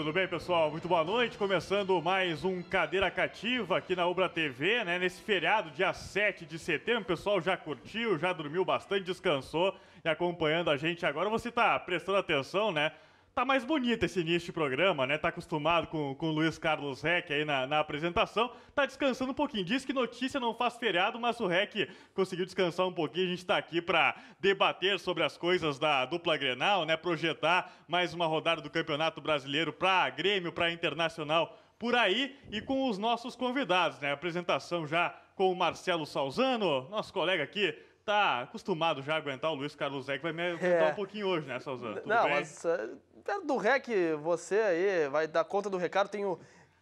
Tudo bem, pessoal? Muito boa noite. Começando mais um Cadeira Cativa aqui na Obra TV, né? Nesse feriado, dia 7 de setembro, o pessoal já curtiu, já dormiu bastante, descansou e acompanhando a gente agora. Você está prestando atenção, né? tá mais bonito esse início de programa, né? Tá acostumado com, com o Luiz Carlos Rec aí na, na apresentação, tá descansando um pouquinho. Diz que notícia não faz feriado, mas o Rec conseguiu descansar um pouquinho. A gente tá aqui para debater sobre as coisas da dupla Grenal, né? Projetar mais uma rodada do Campeonato Brasileiro para Grêmio, para Internacional por aí e com os nossos convidados, né? apresentação já com o Marcelo Salzano, nosso colega aqui tá acostumado já a aguentar o Luiz Carlos Zé, que vai me aguentar é. um pouquinho hoje, né, Salzano? Tudo não, bem? mas uh, do REC, você aí vai dar conta do recado, tenho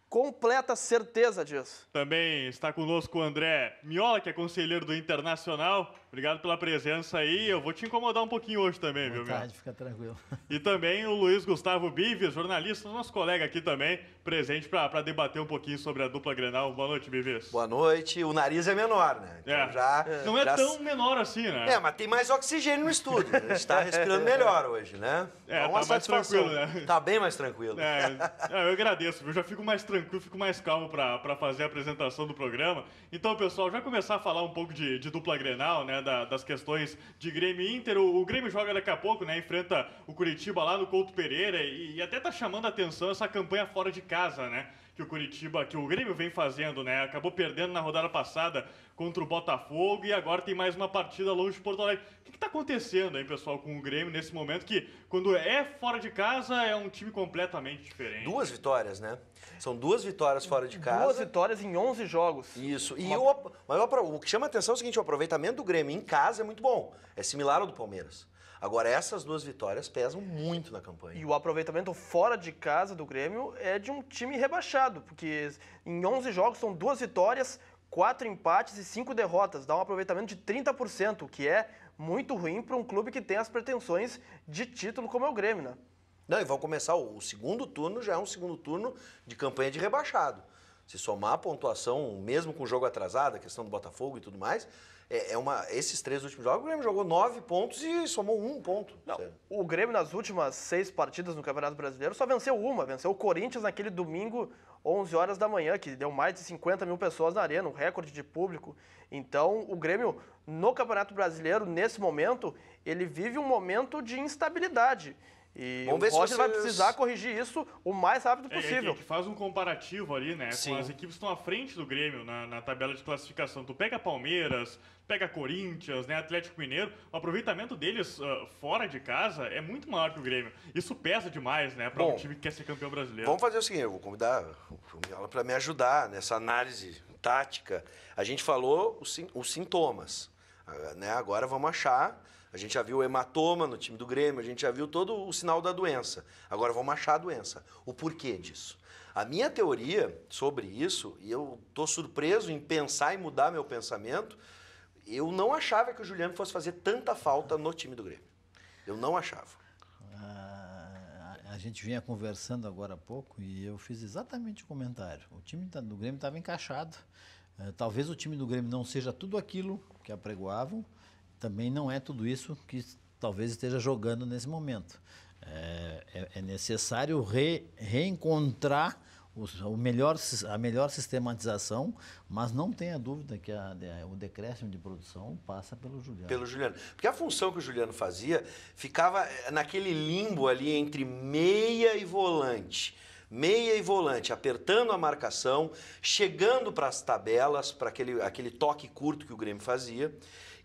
completa certeza disso. Também está conosco o André Miola, que é conselheiro do Internacional. Obrigado pela presença aí. Eu vou te incomodar um pouquinho hoje também, Boa viu, tarde, meu? fica tranquilo. E também o Luiz Gustavo Bives, jornalista, nosso colega aqui também, presente para debater um pouquinho sobre a dupla Grenal. Boa noite, Bives. Boa noite. O nariz é menor, né? Então é. Já, Não é já... tão menor assim, né? É, mas tem mais oxigênio no estúdio. A gente está respirando melhor hoje, né? É, Dá uma tá mais tranquilo, né? Tá bem mais tranquilo. É, é, eu agradeço, viu? Já fico mais tranquilo, fico mais calmo para fazer a apresentação do programa. Então, pessoal, já começar a falar um pouco de, de dupla Grenal, né? da, das questões de Grêmio e Inter. O, o, Grêmio joga daqui a pouco, né, enfrenta o Curitiba lá no Couto Pereira e, e até tá chamando a atenção essa campanha fora de casa, né, que o Curitiba, que o Grêmio vem fazendo, né, acabou perdendo na rodada passada contra o Botafogo e agora tem mais uma partida longe de Porto Alegre. O que está acontecendo aí, pessoal, com o Grêmio nesse momento que, quando é fora de casa, é um time completamente diferente? Duas vitórias, né? São duas vitórias fora de casa. Duas vitórias em 11 jogos. Isso. E uma... o, mas o que chama atenção é o seguinte: o aproveitamento do Grêmio em casa é muito bom. É similar ao do Palmeiras. Agora, essas duas vitórias pesam muito na campanha. E o aproveitamento fora de casa do Grêmio é de um time rebaixado, porque em 11 jogos são duas vitórias, quatro empates e cinco derrotas, dá um aproveitamento de 30%, que é muito ruim para um clube que tem as pretensões de título como é o Grêmio, né? Não, e vão começar o, segundo turno, já é um segundo turno de campanha de rebaixado. Se somar a pontuação, mesmo com o jogo atrasado, a questão do Botafogo e tudo mais, é, é uma, esses três últimos jogos, o Grêmio jogou nove pontos e somou um ponto. Não, o Grêmio, nas últimas seis partidas no Campeonato Brasileiro, só venceu uma. Venceu o Corinthians naquele domingo 11 horas da manhã, que deu mais de 50 mil pessoas na arena, um recorde de público. Então, o Grêmio, no Campeonato Brasileiro, nesse momento, ele vive um momento de instabilidade. E Vamos ver se você vai precisar corrigir isso o mais rápido possível. É, é que faz um comparativo ali, né? Sim. Com as equipes que estão à frente do Grêmio na, na tabela de classificação. Tu pega Palmeiras, pega Corinthians, né, Atlético Mineiro, o aproveitamento deles uh, fora de casa é muito maior que o Grêmio. Isso pesa demais, né, para um time que quer ser campeão brasileiro. Vamos fazer o seguinte, eu vou convidar ela para me ajudar nessa análise tática. A gente falou os, os sintomas, ah, né? Agora vamos achar a gente já viu o hematoma no time do Grêmio, a gente já viu todo o sinal da doença. Agora vamos achar a doença. O porquê disso? A minha teoria sobre isso, e eu estou surpreso em pensar e mudar meu pensamento, eu não achava que o Juliano fosse fazer tanta falta no time do Grêmio. Eu não achava. Ah, a gente vinha conversando agora há pouco e eu fiz exatamente o comentário. O time tá, do Grêmio estava encaixado. Eh, talvez o time do Grêmio não seja tudo aquilo que apregoavam, também não é tudo isso que talvez esteja jogando nesse momento. É, é, é necessário re, reencontrar o melhor, a melhor sistematização, mas não tenha dúvida que a, a, o decréscimo de produção passa pelo Juliano. Pelo Juliano. Porque a função que o Juliano fazia ficava eh, naquele limbo ali entre meia e volante meia e volante, apertando a marcação, chegando para as tabelas, para aquele, aquele toque curto que o Grêmio fazia.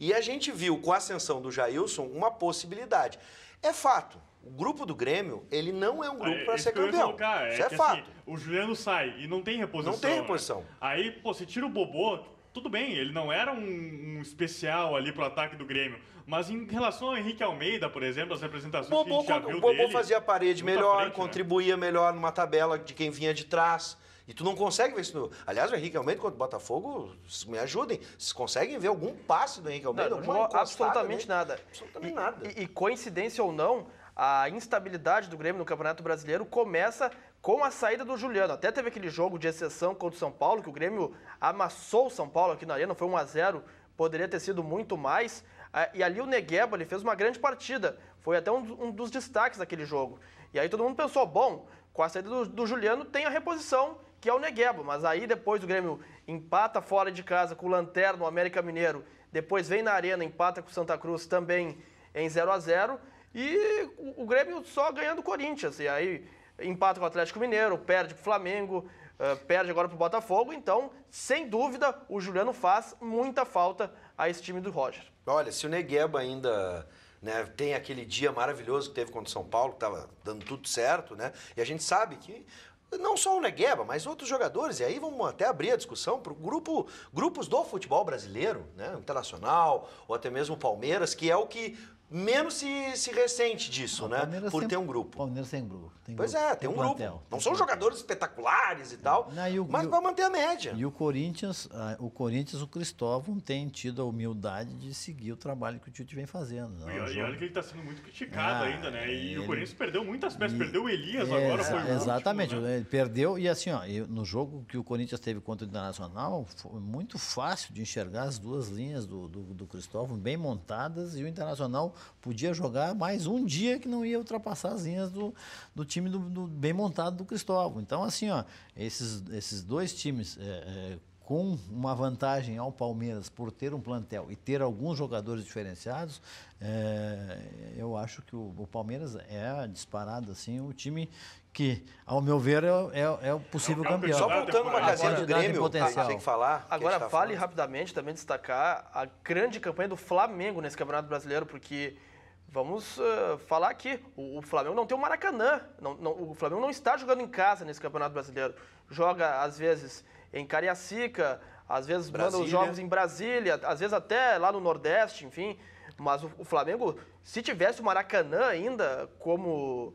E a gente viu com a ascensão do Jailson uma possibilidade. É fato, o grupo do Grêmio, ele não é um grupo é, para é ser campeão. Colocar, é Isso é, que, fato. Assim, o Juliano sai e não tem reposição. Não tem né? reposição. Né? Aí, pô, você tira o Bobô, tudo bem, ele não era um, um especial ali pro ataque do Grêmio. Mas em relação ao Henrique Almeida, por exemplo, as representações Bobô, que a gente já viu o Bobô dele, fazia a parede melhor, frente, né? contribuía né? melhor numa tabela de quem vinha de trás. E tu não consegue ver isso. No... Aliás, o Henrique Almeida contra o Botafogo, me ajudem. Vocês conseguem ver algum passe do Henrique Almeida? Não, não absolutamente nada. Absolutamente e, nada. E, e coincidência ou não, a instabilidade do Grêmio no Campeonato Brasileiro começa com a saída do Juliano. Até teve aquele jogo de exceção contra o São Paulo, que o Grêmio amassou o São Paulo aqui na Arena, foi 1 a 0 poderia ter sido muito mais. Ah, e ali o Negueba, ele fez uma grande partida, foi até um dos destaques daquele jogo. E aí todo mundo pensou, bom, com a saída do, do Juliano tem a reposição que é o Negueba. Mas aí depois o Grêmio empata fora de casa com o Lanterna, o América Mineiro. Depois vem na Arena, empata com o Santa Cruz também em 0 a 0 E o Grêmio só ganhando o Corinthians. E aí empata com o Atlético Mineiro, perde para o Flamengo, eh, perde agora para o Botafogo. Então, sem dúvida, o Juliano faz muita falta a esse time do Roger. Olha, se o Negueba ainda né, tem aquele dia maravilhoso que teve contra o São Paulo, que estava dando tudo certo, né? E a gente sabe que não só o Negueba, mas outros jogadores, e aí vamos até abrir a discussão para grupo, grupos do futebol brasileiro, né, internacional, ou até mesmo Palmeiras, que é o que menos se, se ressente disso, não, né? Por ter um grupo. Palmeiras tem um grupo. Tem pois grupo, é, tem, tem um plantel, grupo. Não são jogadores espetaculares e tal, não, e o, mas vai manter a média. E o Corinthians, ah, o Corinthians, o Cristóvão tem tido a humildade de seguir o trabalho que o Tite vem fazendo. Né? E, e olha que ele está sendo muito criticado ah, ainda, né? E ele, o Corinthians perdeu muitas peças, perdeu o Elias é, agora, foi Exatamente, último, né? ele perdeu e assim, ó, no jogo que o Corinthians teve contra o Internacional, foi muito fácil de enxergar as duas linhas do, do, do Cristóvão bem montadas e o Internacional podia jogar mais um dia que não ia ultrapassar as linhas do, do time do, do bem montado do Cristóvão. Então, assim, ó, esses, esses dois times. É, é, com uma vantagem ao Palmeiras por ter um plantel e ter alguns jogadores diferenciados, é, eu acho que o, o, Palmeiras é disparado assim o time que, ao meu ver, é, é, é o possível é campeão. Só voltando uma casinha do Grêmio, tá, tem que falar. Agora, que vale tá rapidamente também destacar a grande campanha do Flamengo nesse Campeonato Brasileiro, porque vamos uh, falar aqui, o, o, Flamengo não tem o Maracanã, não, não, o Flamengo não está jogando em casa nesse Campeonato Brasileiro. Joga, às vezes, em Cariacica, às vezes Brasília. manda os jogos em Brasília, às vezes até lá no Nordeste, enfim. Mas o, o Flamengo, se tivesse o Maracanã ainda como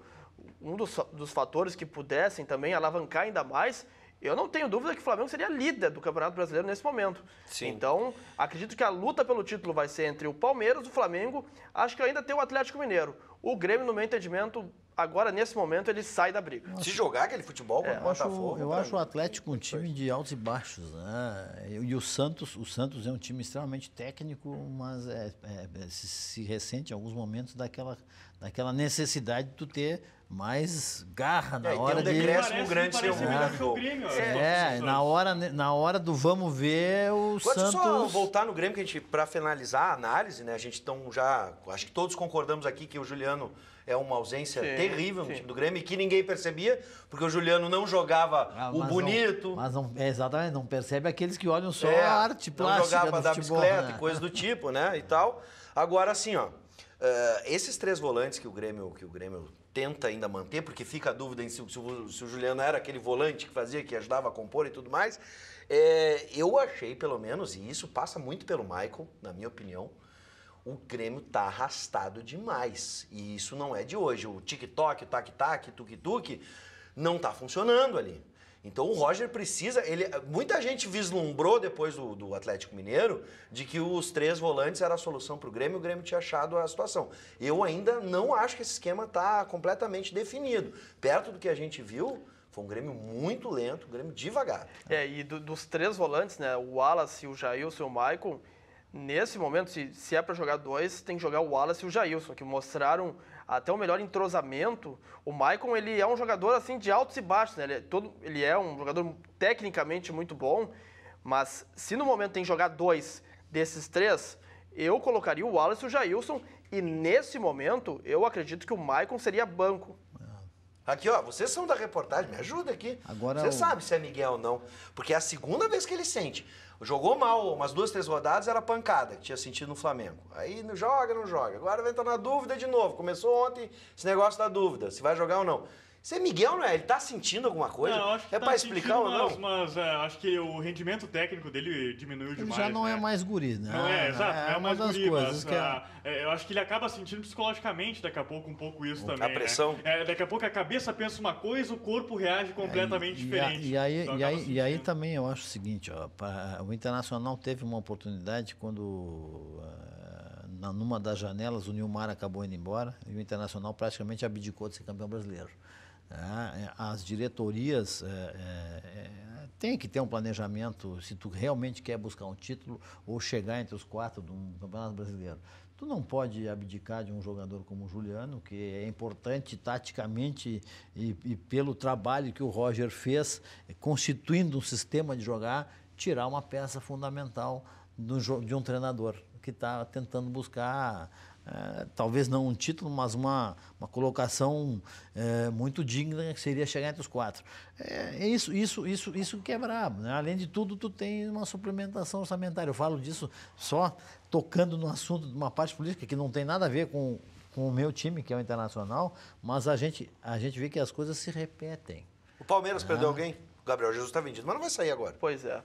um dos, dos fatores que pudessem também alavancar ainda mais eu não tenho dúvida que o Flamengo seria líder do Campeonato Brasileiro nesse momento. Sim. Então, acredito que a luta pelo título vai ser entre o Palmeiras, o Flamengo, acho que ainda tem o Atlético Mineiro. O Grêmio, no meu entendimento, agora nesse momento, ele sai da briga. Se jogar aquele futebol é, eu acho, Botafogo, eu acho o Atlético um time de altos e baixos. Né? E o Santos, o Santos é um time extremamente técnico, mas é, é, é, se, se ressente em alguns momentos daquela, daquela necessidade de tu ter mais garra na é, hora tem um degresso de... grande parece melhor Grêmio. É, é na, hora, na hora do vamos ver o Quanto Santos... só voltar no Grêmio, que a gente, para finalizar a análise, né? A gente então já... Acho que todos concordamos aqui que o Juliano é uma ausência sim, terrível no time do Grêmio e que ninguém percebia, porque o Juliano não jogava ah, o bonito. Não, mas não, é, exatamente, não percebe aqueles que olham só é, a arte plástica. Não jogava da bicicleta né? e coisas do tipo, né? E tal. Agora, assim, ó. Uh, esses três volantes que o Grêmio que o Grêmio tenta ainda manter, porque fica a dúvida em se, se, o, se o Juliano era aquele volante que fazia, que ajudava a compor e tudo mais. É, eu achei, pelo menos, e isso passa muito pelo Michael, na minha opinião, o Grêmio tá arrastado demais. E isso não é de hoje. O tic-toc, o tac-tac, tuk-tuk, não tá funcionando ali. Então o Roger precisa. Ele, muita gente vislumbrou depois do, do Atlético Mineiro de que os três volantes era a solução para o Grêmio o Grêmio tinha achado a situação. Eu ainda não acho que esse esquema está completamente definido. Perto do que a gente viu. Foi um Grêmio muito lento, um Grêmio devagar. É, e do, dos três volantes, né? O Wallace, o Jailson e o Maicon, nesse momento, se, se é para jogar dois, tem que jogar o Wallace e o Jailson, que mostraram até o melhor entrosamento. O Maicon, ele é um jogador assim de altos e baixos, né? Ele é, todo, ele é um jogador tecnicamente muito bom, mas se no momento tem que jogar dois desses três, eu colocaria o Wallace e o Jailson, e nesse momento eu acredito que o Maicon seria banco. Aqui, ó, vocês são da reportagem, me ajuda aqui. Agora Você o... sabe se é Miguel ou não. Porque é a segunda vez que ele sente. Jogou mal umas duas, três rodadas, era pancada que tinha sentido no Flamengo. Aí não joga, não joga. Agora vai entrar na dúvida de novo. Começou ontem esse negócio da dúvida, se vai jogar ou não. Você é Miguel, não é? Ele tá sentindo alguma coisa? Não, acho que é tá pra explicar ou não? Mas, mas é, acho que o rendimento técnico dele diminuiu ele demais. Ele já não é né? é mais guri, né? Não é, é exato. É, é, é, uma das guri, coisas mas, que ah, Eu acho que ele acaba sentindo psicologicamente daqui a pouco um pouco isso hum, também. A né? pressão. Né? daqui a pouco a cabeça pensa uma coisa, o corpo reage completamente e, diferente. E, aí, então, e, aí, e aí também eu acho o seguinte, ó, pra, o Internacional teve uma oportunidade quando... Ah, na, numa das janelas, o Nilmar acabou indo embora e o Internacional praticamente abdicou de ser campeão brasileiro. É, é, as diretorias é, tem que ter um planejamento se tu realmente quer buscar um título ou chegar entre os quatro do Campeonato Brasileiro. Tu não pode abdicar de um jogador como o Juliano, que é importante taticamente e, e pelo trabalho que o Roger fez, constituindo um sistema de jogar, tirar uma peça fundamental do, de um treinador que está tentando buscar é, talvez não um título, mas uma, uma colocação é, muito digna que seria chegar entre os quatro. É, é, isso, isso, isso, isso que é brabo. Né? Além de tudo, tu tem uma suplementação orçamentária. Eu falo disso só tocando no assunto de uma parte política que não tem nada a ver com, com o meu time, que é o Internacional, mas a gente, a gente vê que as coisas se repetem. O Palmeiras ah. perdeu alguém? O Gabriel Jesus está vendido, mas não vai sair agora. Pois é.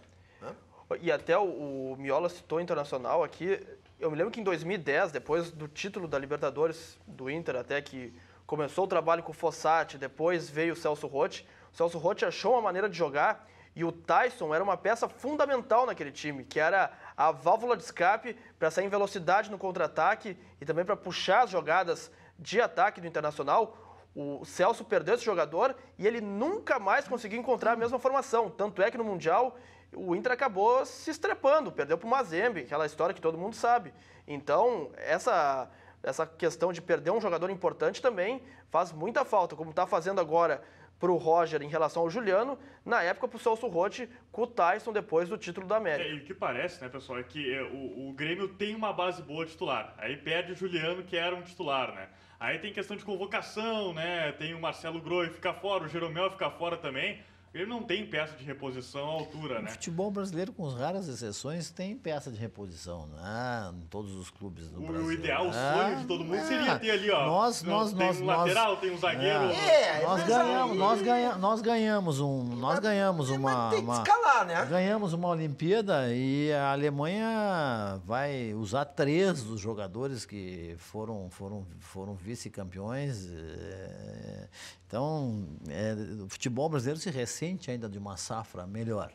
E até o, o Miola citou internacional aqui, eu me lembro que em 2010, depois do título da Libertadores do Inter, até que começou o trabalho com o Fossati, depois veio o Celso Rotti. O Celso Rotti achou uma maneira de jogar e o Tyson era uma peça fundamental naquele time, que era a válvula de escape para sair em velocidade no contra-ataque e também para puxar as jogadas de ataque do Internacional. O Celso perdeu esse jogador e ele nunca mais conseguiu encontrar a mesma formação. Tanto é que no Mundial o Inter acabou se estrepando, perdeu para o Mazembe, aquela história que todo mundo sabe. Então, essa, essa questão de perder um jogador importante também faz muita falta, como está fazendo agora para o Roger em relação ao Juliano, na época para o Celso Rotti com o Tyson depois do título da América. É, e o que parece, né, pessoal, é que é, o, o, Grêmio tem uma base boa titular. Aí perde o Juliano, que era um titular, né? Aí tem questão de convocação, né? Tem o Marcelo Groi ficar fora, o Jeromel ficar fora também ele não tem peça de reposição à altura, né? O futebol brasileiro, com raras exceções, tem peça de reposição. Ah, em todos os clubes do o, Brasil. O ideal, o né? sonho de todo mundo seria ah, ter ali, ó. Nós, nós, tem nós, um nós, lateral, tem um zagueiro. É, é, é nós, é, ganhamos, nós, ganha, nós ganhamos um. Nós ganhamos uma. Tem que escalar, né? Ganhamos uma Olimpíada e a Alemanha vai usar três dos jogadores que foram, foram, foram vice-campeões. É, então, é, o futebol brasileiro se recebe ainda de uma safra melhor.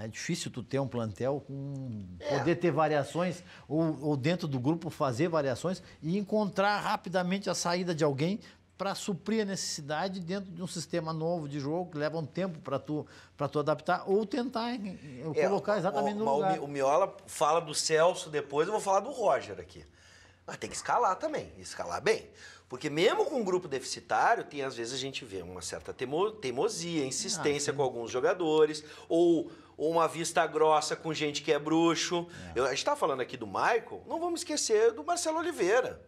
É difícil tu ter um plantel com é. poder ter variações ou, ou, dentro do grupo fazer variações e encontrar rapidamente a saída de alguém para suprir a necessidade dentro de um sistema novo de jogo que leva um tempo para tu para tu adaptar ou tentar é, colocar exatamente o, no lugar. O Miola fala do Celso depois, eu vou falar do Roger aqui. Mas tem que escalar também, escalar bem. Porque mesmo com um grupo deficitário, tem às vezes a gente vê uma certa teimo, teimosia, insistência ah, com alguns jogadores, ou, ou, uma vista grossa com gente que é bruxo. É. Eu, a gente está falando aqui do Michael, não vamos esquecer do Marcelo Oliveira.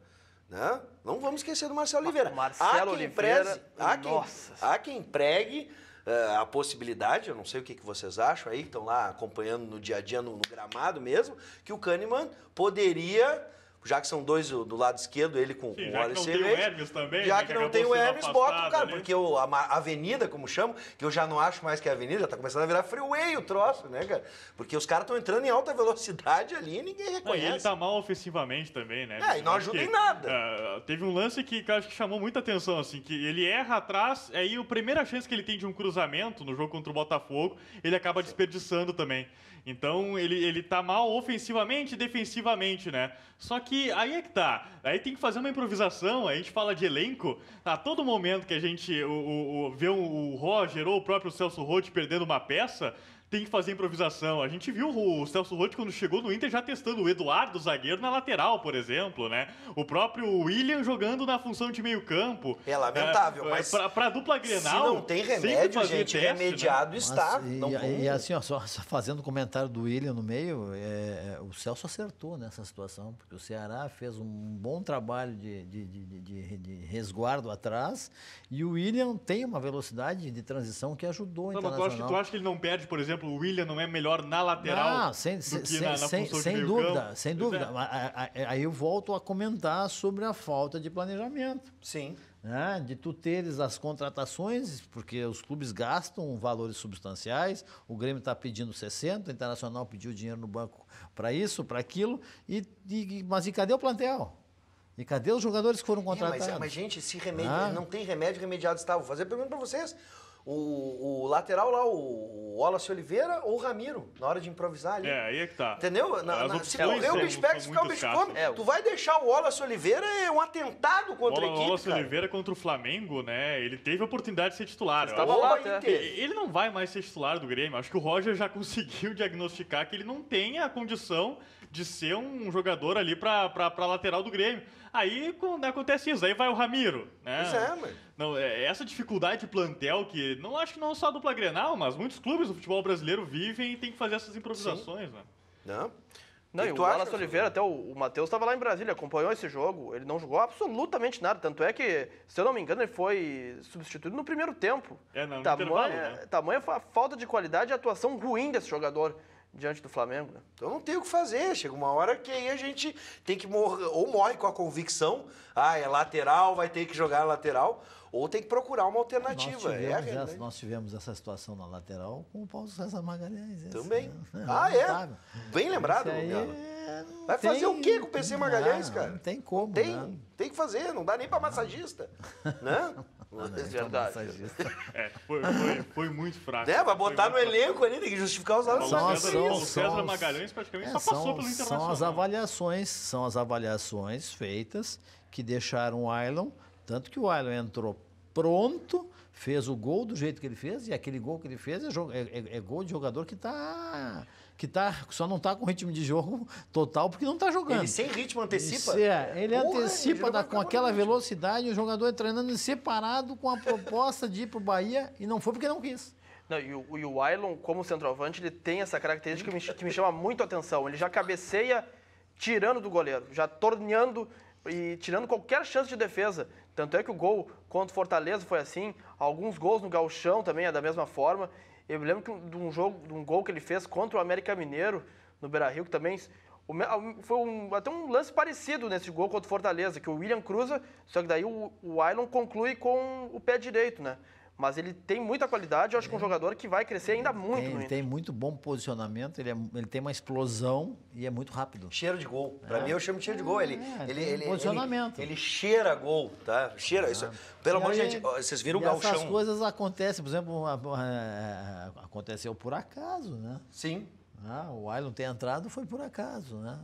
Né? Não vamos esquecer do Marcelo Oliveira. Marcelo há quem Oliveira, preze, há, quem, há quem pregue uh, a possibilidade, eu não sei o que, que vocês acham aí, que estão lá acompanhando no dia a dia, no, no gramado mesmo, que o Kahneman poderia o Jackson 2 do lado esquerdo, ele com, Sim, com o Wallace Já que não tem o Hermes também. Já né, que, não tem o Hermes, bota o cara, porque a avenida, como chamo, que eu já não acho mais que é avenida, já tá começando a virar freeway o troço, né, cara? Porque os caras estão entrando em alta velocidade ali e ninguém reconhece. Não, e ele tá mal ofensivamente também, né? É, e não ajuda em nada. Uh, teve um lance que, que acho que chamou muita atenção, assim, que ele erra atrás, aí é, a primeira chance que ele tem de um cruzamento no jogo contra o Botafogo, ele acaba desperdiçando também. Então ele, ele tá mal ofensivamente e defensivamente, né? Só que aí é que tá. Aí tem que fazer uma improvisação, a gente fala de elenco. A todo momento que a gente o, o, o vê o, o Roger ou o próprio Celso Roth perdendo uma peça, tem que fazer improvisação. A gente viu o Celso Roth quando chegou no Inter já testando o Eduardo zagueiro na lateral, por exemplo, né? O próprio William jogando na função de meio-campo. É lamentável, é, mas pra, pra dupla Grenal, se não tem remédio, gente, teste, né? remediado né? está. Mas, e, e, assim, ó, só, fazendo o comentário do William no meio, é, é, o Celso acertou nessa situação, porque o Ceará fez um bom trabalho de, de, de, de, de resguardo atrás e o William tem uma velocidade de transição que ajudou o Internacional. Não, mas tu acha, tu acha que ele não perde, por exemplo, exemplo, o William não é melhor na lateral não, sem, do sem, na, na sem, sem de dúvida, campo. sem dúvida. É. Aí eu volto a comentar sobre a falta de planejamento. Sim. Né? De tu teres as contratações, porque os clubes gastam valores substanciais, o Grêmio está pedindo 60, o Internacional pediu dinheiro no banco para isso, para aquilo, e, e, mas e cadê o plantel? E cadê os jogadores que foram contratados? É, mas, mas, gente, se remédio, ah. Né? não tem remédio remediado está. Vou fazer a pergunta para vocês o, o lateral lá, o Wallace Oliveira ou o Ramiro, na hora de improvisar ali. É, aí é que tá. Entendeu? Na, na, se correr o bicho pega, se ficar o é, tu vai deixar o Wallace Oliveira é um atentado contra o a equipe, Wallace cara. Oliveira contra o Flamengo, né? Ele teve a oportunidade de ser titular. Estava lá, ele não vai mais ser titular do Grêmio. Acho que o Roger já conseguiu diagnosticar que ele não tem a condição de ser um jogador ali para lateral do Grêmio. Aí né, acontece isso, aí vai o Ramiro, né? Pois é, mano. Não, é, essa dificuldade de plantel que não acho que não só a dupla Grenal, mas muitos clubes do futebol brasileiro vivem e tem que fazer essas improvisações, Sim. né? Não. Não, e, o Wallace Oliveira, até o, o Matheus estava lá em Brasília, acompanhou esse jogo, ele não jogou absolutamente nada, tanto é que, se eu não me engano, ele foi substituído no primeiro tempo. É, não, tamanha, né? tamanha foi a falta de qualidade e a atuação ruim desse jogador diante do Flamengo. Né? Então não tem o que fazer. Chega uma hora que aí a gente tem que morrer, ou morre com a convicção, ah, é lateral, vai ter que jogar lateral, ou tem que procurar uma alternativa. Nós é tivemos, é essa, nós tivemos essa situação na lateral com o Paulo César Magalhães. Esse, Também. Né? Ah, é? é? Bem lembrado, Luciano. Vai tem, fazer o quê com o PC Magalhães, não, ah, cara? Não tem como. Tem, né? tem que fazer, não dá nem para massagista. né? É, é verdade. É, foi, foi, foi, muito fraco. É, vai botar no elenco ali, tem que justificar os salários. São, são, o César Magalhães praticamente é, só passou são, pelo Internacional. São as avaliações, são as avaliações feitas que deixaram o Ailon, tanto que o Ailon entrou pronto, fez o gol do jeito que ele fez, e aquele gol que ele fez é, é, é, é gol de jogador que está que tá, só não está com ritmo de jogo total porque não está jogando. Ele sem ritmo antecipa? Isso, é, ele Porra, antecipa ele da, tá com aquela velocidade, o jogador treinando separado com a proposta de ir para o Bahia e não foi porque não quis. Não, e o, e o como centroavante, ele tem essa característica que me, que me chama muito a atenção. Ele já cabeceia tirando do goleiro, já torneando e tirando qualquer chance de defesa. Tanto é que o gol contra o Fortaleza foi assim, alguns gols no Galchão também é da mesma forma. Eu me lembro de um jogo, de um gol que ele fez contra o América Mineiro no Beira-Rio, que também foi um, até um lance parecido nesse gol contra o Fortaleza, que o William cruza, só que daí o, o conclui com o pé direito, né? Mas ele tem muita qualidade, eu acho que é um jogador que vai crescer ainda muito. Tem, ele tem muito bom posicionamento, ele, é, ele tem uma explosão e é muito rápido. Cheiro de gol. É. Para mim, eu chamo de cheiro de gol. Ele, é, ele, ele, posicionamento. Ele, ele, cheira gol, tá? Cheira. Isso, é. pelo amor de gente, vocês viram o galchão. Essas coisas acontecem, por exemplo, é, aconteceu por acaso, né? Sim. Ah, o Ailon ter entrado foi por acaso, né?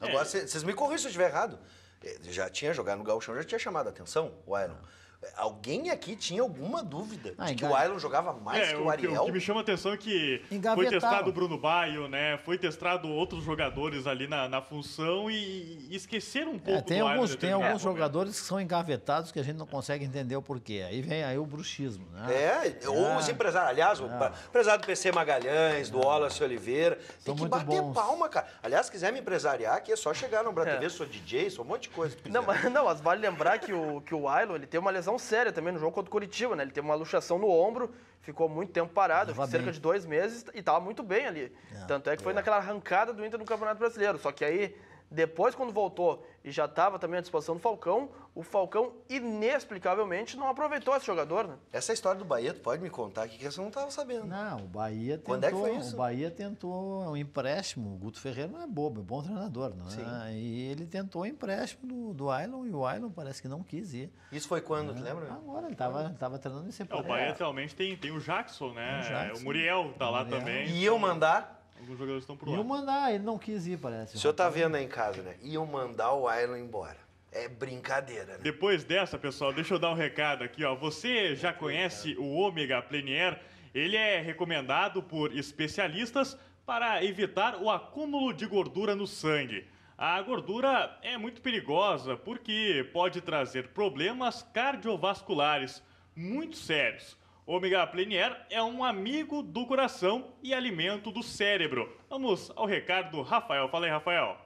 Agora, vocês me corrigem se eu estiver errado. Eh, já tinha jogado no galchão, já tinha chamado a atenção o Ailon. É. Alguém aqui tinha alguma dúvida ah, de que o Ilon jogava mais é, que o Ariel? O que, o que me chama a atenção é que foi testado o Bruno Baio, né? Foi testado outros jogadores ali na, na função e, e esqueceram um é, pouco é, tem do alguns, Tem alguns é, jogadores que são engavetados que a gente não consegue entender o porquê. Aí vem aí o bruxismo, né? É, é. ou ah. os empresários. Aliás, o ah. empresário do PC Magalhães, do Wallace Oliveira. São tem que bater bons. palma, cara. Aliás, se quiser me empresariar aqui, é só chegar no Brasil TV, é. sou DJ, sou um monte de coisa. Não, mas, não, mas vale lembrar que o, que o Ailon, ele tem uma lesão lesão séria também no jogo contra o Curitiba, né? Ele teve uma luxação no ombro, ficou muito tempo parado, cerca bem. de dois meses, e estava muito bem ali. É, Tanto é que foi é. naquela arrancada do Inter no Campeonato Brasileiro. Só que aí depois, quando voltou e já estava também à disposição do Falcão, o Falcão, inexplicavelmente, não aproveitou esse jogador, né? Essa história do Bahia, tu pode me contar aqui, que você não estava sabendo. Não, o Bahia tentou. Quando é que foi isso? O Bahia tentou um empréstimo. O Guto Ferreira não é bobo, é bom treinador, não é? Sim. E ele tentou o um empréstimo do, do Ailon e o Ailon parece que não quis ir. Isso foi quando, é, tu lembra? Agora, ele estava treinando em Sepultura. É, o Bahia atualmente tem, tem o Jackson, né? O, Jackson, o Muriel está lá também. E eu mandar. Alguns jogadores estão pro Iam mandar, ele não quis ir, parece. O senhor tá vendo aí em casa, né? Iam mandar o Island embora. É brincadeira, né? Depois dessa, pessoal, deixa eu dar um recado aqui, ó. Você já conhece o ômega plenier? Ele é recomendado por especialistas para evitar o acúmulo de gordura no sangue. A gordura é muito perigosa porque pode trazer problemas cardiovasculares muito sérios. Ômega Plenier é um amigo do coração e alimento do cérebro. Vamos ao recado do Rafael. Fala aí, Rafael.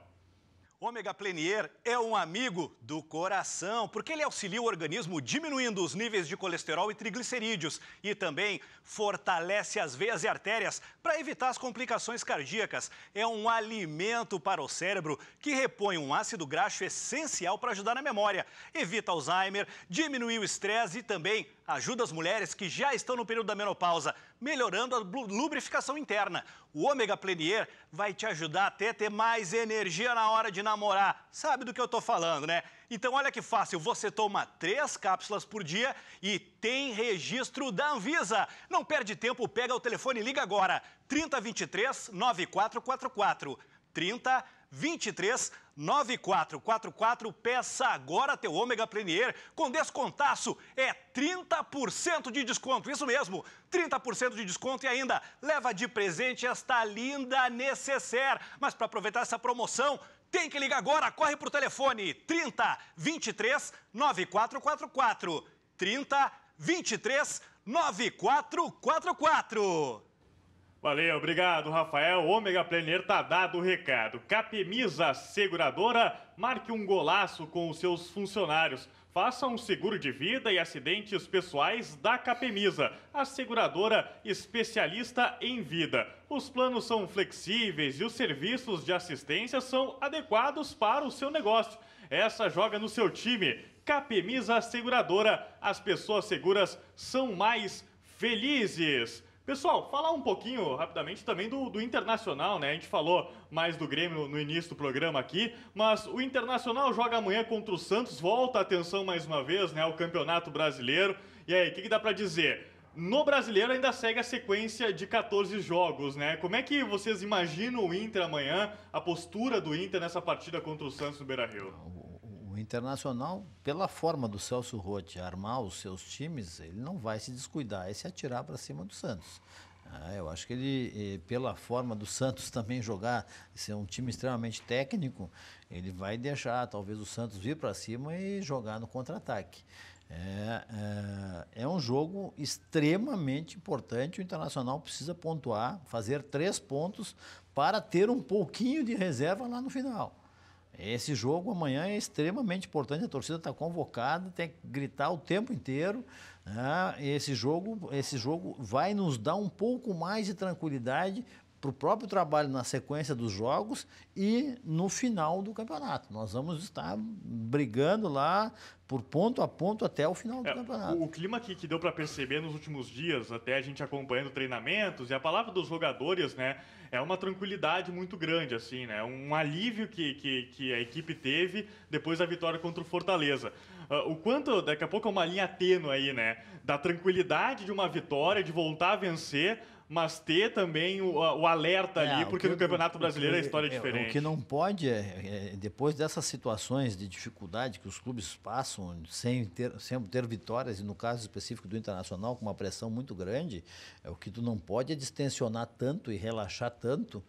Ômega Plenier é um amigo do coração, porque ele auxilia o organismo diminuindo os níveis de colesterol e triglicerídeos e também fortalece as veias e artérias para evitar as complicações cardíacas. É um alimento para o cérebro que repõe um ácido graxo essencial para ajudar na memória, evita Alzheimer, diminui o estresse e também ajuda as mulheres que já estão no período da menopausa, melhorando a lubrificação interna. O Ômega Plenier vai te ajudar até ter mais energia na hora de namorar. Sabe do que eu tô falando, né? Então olha que fácil, você toma três cápsulas por dia e tem registro da Anvisa. Não perde tempo, pega o telefone e liga agora. 3023 9444. 30 23 9444, peça agora teu Ômega Premier com descontaço. É 30% de desconto, isso mesmo, 30% de desconto e ainda leva de presente esta linda necessaire. Mas para aproveitar essa promoção, tem que ligar agora, corre pro telefone 30 23 9444. 30 23 9444. Valeu, obrigado, Rafael. Ômega Planner tá dado o recado. Capemisa Seguradora, marque um golaço com os seus funcionários. Faça um seguro de vida e acidentes pessoais da Capemisa, a seguradora especialista em vida. Os planos são flexíveis e os serviços de assistência são adequados para o seu negócio. Essa joga no seu time. Capemisa Seguradora, as pessoas seguras são mais felizes. Pessoal, falar um pouquinho rapidamente também do, do Internacional, né? A gente falou mais do Grêmio no início do programa aqui, mas o Internacional joga amanhã contra o Santos, volta a atenção mais uma vez, né? O Campeonato Brasileiro. E aí, o que, que dá para dizer? No brasileiro ainda segue a sequência de 14 jogos, né? Como é que vocês imaginam o Inter amanhã, a postura do Inter nessa partida contra o Santos no Beira Rio? Internacional, pela forma do Celso Rotti armar os seus times, ele não vai se descuidar e se atirar para cima do Santos. Ah, eu acho que ele, eh, pela forma do Santos também jogar, ser um time extremamente técnico, ele vai deixar talvez o Santos vir para cima e jogar no contra-ataque. É, é, é, um jogo extremamente importante. O Internacional precisa pontuar, fazer três pontos para ter um pouquinho de reserva lá no final. Esse jogo amanhã é extremamente importante, a torcida está convocada, tem que gritar o tempo inteiro. Né? Esse, jogo, esse jogo vai nos dar um pouco mais de tranquilidade para o próprio trabalho na sequência dos jogos e no final do campeonato. Nós vamos estar brigando lá por ponto a ponto até o final do é, campeonato. O, o clima que, que deu para perceber nos últimos dias, até a gente acompanhando treinamentos e a palavra dos jogadores, né, é uma tranquilidade muito grande, assim, né, um alívio que, que, que a equipe teve depois da vitória contra o Fortaleza. Uh, o quanto, daqui a pouco, é uma linha tênue aí, né, da tranquilidade de uma vitória, de voltar a vencer, mas ter também o, o alerta é, ali, porque no Campeonato Brasileiro a história é diferente. É, o que não pode é, é, é, depois dessas situações de dificuldade que os clubes passam, sem ter, sem ter vitórias, e no caso específico do Internacional, com uma pressão muito grande, é, o que tu não pode é distensionar tanto e relaxar tanto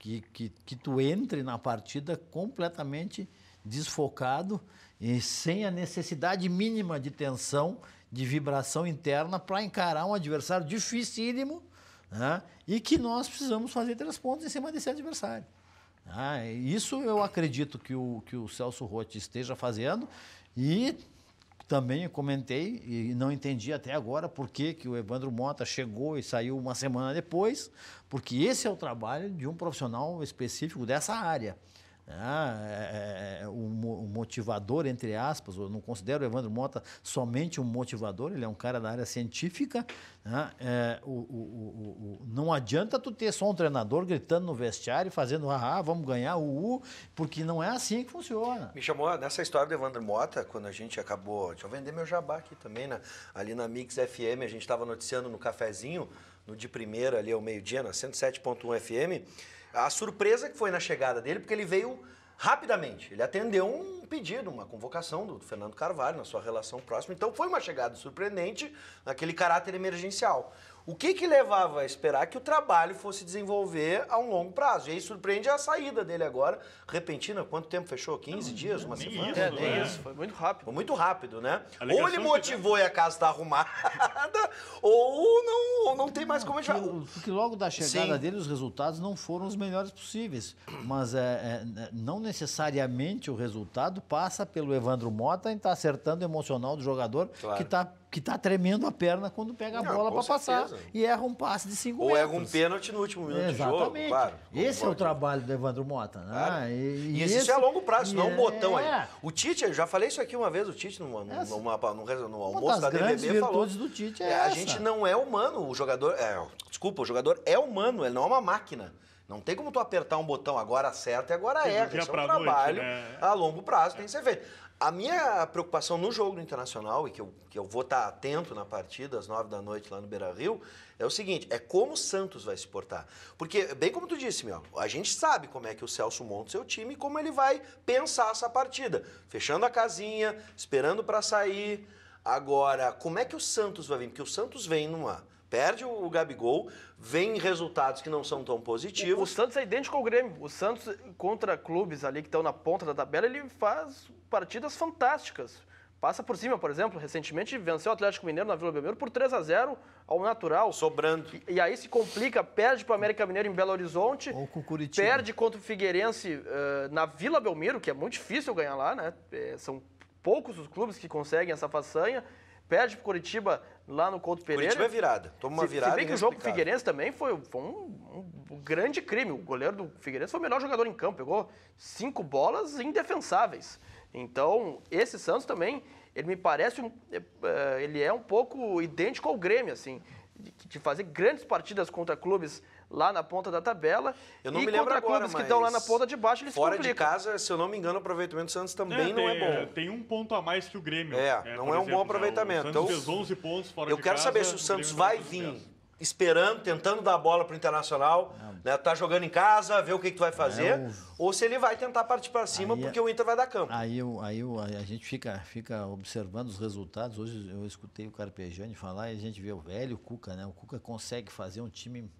que, que, que tu entre na partida completamente desfocado e sem a necessidade mínima de tensão, de vibração interna para encarar um adversário dificílimo né? e que nós precisamos fazer três pontos em cima desse adversário. Ah, isso eu acredito que o, que o Celso Rotti esteja fazendo e também comentei e não entendi até agora por que, que o Evandro Mota chegou e saiu uma semana depois, porque esse é o trabalho de um profissional específico dessa área. Ah, é, é, é motivador, entre aspas, eu não considero o Evandro Mota somente um motivador, ele é um cara da área científica. Né? É, o, o, o, não adianta tu ter só um treinador gritando no vestiário, fazendo ah, ah vamos ganhar o U, porque não é assim que funciona. Me chamou nessa história do Evandro Mota, quando a gente acabou. Deixa eu vender meu jabá aqui também, né? ali na Mix FM, a gente estava noticiando no cafezinho, no de primeira ali ao meio-dia, na 107.1 FM. A surpresa que foi na chegada dele, porque ele veio rapidamente. Ele atendeu um pedido, uma convocação do Fernando Carvalho na sua relação próxima. Então foi uma chegada surpreendente naquele caráter emergencial. O que, que levava a esperar que o trabalho fosse desenvolver a um longo prazo? E aí surpreende a saída dele agora, repentina. Quanto tempo fechou? 15 não, dias? Uma semana? Isso, é, nem é. isso. Foi muito rápido. Foi muito rápido, né? Ou ele motivou que... e a casa está arrumada, ou não, ou não tem mais como... Porque, porque logo da chegada Sim. dele, os resultados não foram os melhores possíveis. Mas é, é, né, não necessariamente o resultado passa pelo Evandro Mota em estar tá acertando o emocional do jogador claro. que está que está tremendo a perna quando pega a bola para passar e erra um passe de 5 Ou metros. erra um pênalti no último minuto Exatamente. do jogo. Claro, esse é o trabalho do Evandro Mota. Né? Claro. E, e, e esse, isso é a longo prazo, não é um botão é. aí. O Tite, eu já falei isso aqui uma vez, o Tite, numa, numa, numa no almoço da DVB, falou. do Tite é, é A gente não é humano, o jogador. É, desculpa, o jogador é humano, ele não é uma máquina. Não tem como tu apertar um botão agora certo e agora erra. Isso é um trabalho noite, né? a longo prazo, tem que ser feito. A minha preocupação no jogo do Internacional, e que eu, que eu vou estar atento na partida, às nove da noite lá no Beira Rio, é o seguinte: é como o Santos vai se portar. Porque, bem como tu disse, meu, a gente sabe como é que o Celso monta seu time e como ele vai pensar essa partida. Fechando a casinha, esperando para sair. Agora, como é que o Santos vai vir? Porque o Santos vem numa Perde o Gabigol, vem resultados que não são tão positivos. O, o Santos é idêntico ao Grêmio. O Santos, contra clubes ali que estão na ponta da tabela, ele faz partidas fantásticas. Passa por cima, por exemplo, recentemente venceu o Atlético Mineiro na Vila Belmiro por 3 a 0 ao natural. Sobrando. E, e aí se complica, perde para o América Mineiro em Belo Horizonte. Ou com o Curitiba. Perde contra o Figueirense uh, na Vila Belmiro, que é muito difícil ganhar lá, né? É, são poucos os clubes que conseguem essa façanha. Perde para o Curitiba lá no Couto Pereira. Curitiba é virada, toma uma se, virada. Se bem que o jogo com o Figueirense também foi, foi um, um, grande crime. O goleiro do Figueirense foi o melhor jogador em campo, pegou cinco bolas indefensáveis. Então, esse Santos também, ele me parece, um, é, é, ele é um pouco idêntico ao Grêmio, assim, de, de fazer grandes partidas contra clubes lá na ponta da tabela. Eu não e me lembro contra agora, clubes que estão lá na ponta de baixo, eles Fora complicam. de casa, se eu não me engano, o aproveitamento do Santos também é, não é tem, é bom. Tem um ponto a mais que o Grêmio. É, é não é um exemplo, bom aproveitamento. Né? O Santos então, fez 11 pontos fora de casa. Eu quero saber se o Santos o vai vir esperando, tentando dar a bola para o Internacional, né? tá jogando em casa, ver o que, que tu vai fazer, é, o... ou se ele vai tentar partir para cima aí, porque é- o Inter vai dar campo. Aí, aí, aí a gente fica, fica observando os resultados. Hoje eu escutei o Carpejani falar e a gente vê o velho Cuca, né? O Cuca consegue fazer um time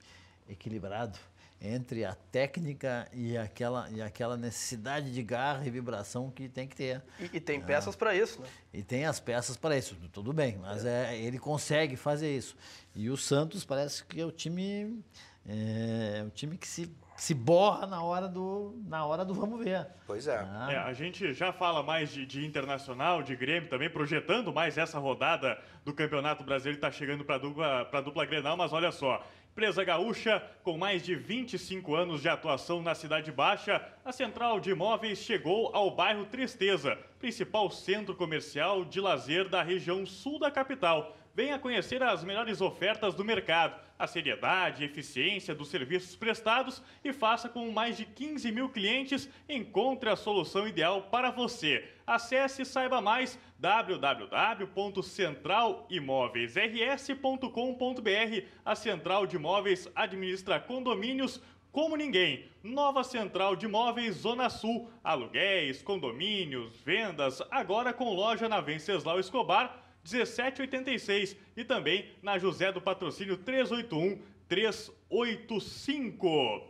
equilibrado entre a técnica e aquela, e aquela necessidade de garra e vibração que tem que ter. E, e tem ah. peças ah, para isso, né? E tem as peças para isso, tudo bem, mas é. é. ele consegue fazer isso. E o Santos parece que é o time, é, é o time que se, se borra na hora, do, na hora do vamos ver. Pois é. Ah. é a gente já fala mais de, de, internacional, de Grêmio também, projetando mais essa rodada do Campeonato Brasileiro que está chegando para a dupla, dupla Grenal, mas olha só empresa gaúcha com mais de 25 anos de atuação na Cidade Baixa, a Central de Imóveis chegou ao bairro Tristeza, principal centro comercial de lazer da região sul da capital. Venha conhecer as melhores ofertas do mercado, a seriedade e eficiência dos serviços prestados e faça com mais de 15 mil clientes, encontre a solução ideal para você. Acesse e saiba mais www.centralimoveisrs.com.br. A Central de Imóveis administra condomínios como ninguém. Nova Central de Imóveis Zona Sul. Aluguéis, condomínios, vendas, agora com loja na Venceslau Escobar 1786 e também na José do Patrocínio 381 385.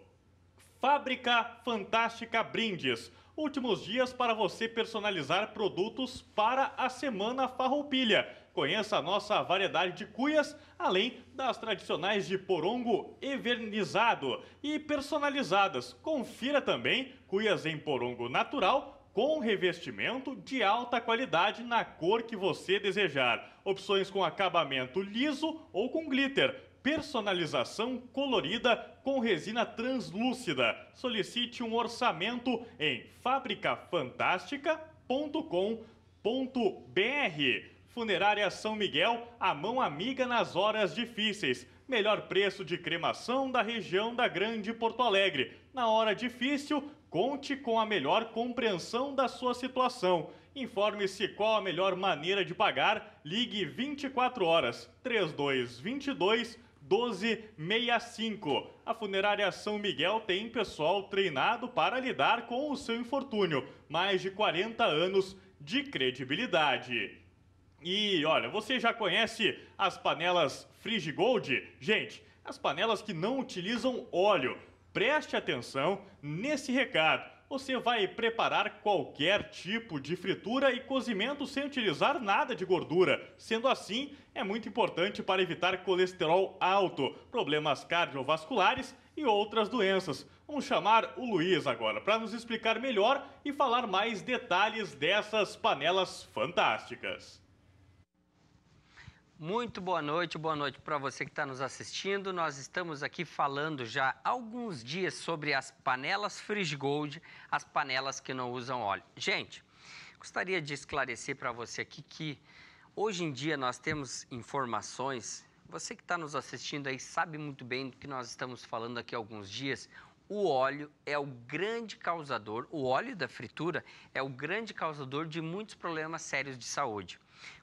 Fábrica Fantástica Brindes Últimos dias para você personalizar produtos para a Semana Farroupilha. Conheça a nossa variedade de cuias, além das tradicionais de porongo evernizado e personalizadas. Confira também cuias em porongo natural com revestimento de alta qualidade na cor que você desejar. Opções com acabamento liso ou com glitter personalização colorida com resina translúcida. Solicite um orçamento em fabricafantastica.com.br. Funerária São Miguel, a mão amiga nas horas difíceis. Melhor preço de cremação da região da Grande Porto Alegre. Na hora difícil, conte com a melhor compreensão da sua situação. Informe-se qual a melhor maneira de pagar. Ligue 24 horas 3222 1265. A funerária São Miguel tem pessoal treinado para lidar com o seu infortúnio, mais de 40 anos de credibilidade. E olha, você já conhece as panelas Frigigold? Gente, as panelas que não utilizam óleo. Preste atenção nesse recado. Você vai preparar qualquer tipo de fritura e cozimento sem utilizar nada de gordura. Sendo assim, é muito importante para evitar colesterol alto, problemas cardiovasculares e outras doenças. Vamos chamar o Luiz agora para nos explicar melhor e falar mais detalhes dessas panelas fantásticas. Muito boa noite, boa noite para você que está nos assistindo. Nós estamos aqui falando já há alguns dias sobre as panelas Friggold, as panelas que não usam óleo. Gente, gostaria de esclarecer para você aqui que Hoje em dia nós temos informações, você que está nos assistindo aí sabe muito bem do que nós estamos falando aqui há alguns dias. O óleo é o grande causador, o óleo da fritura é o grande causador de muitos problemas sérios de saúde.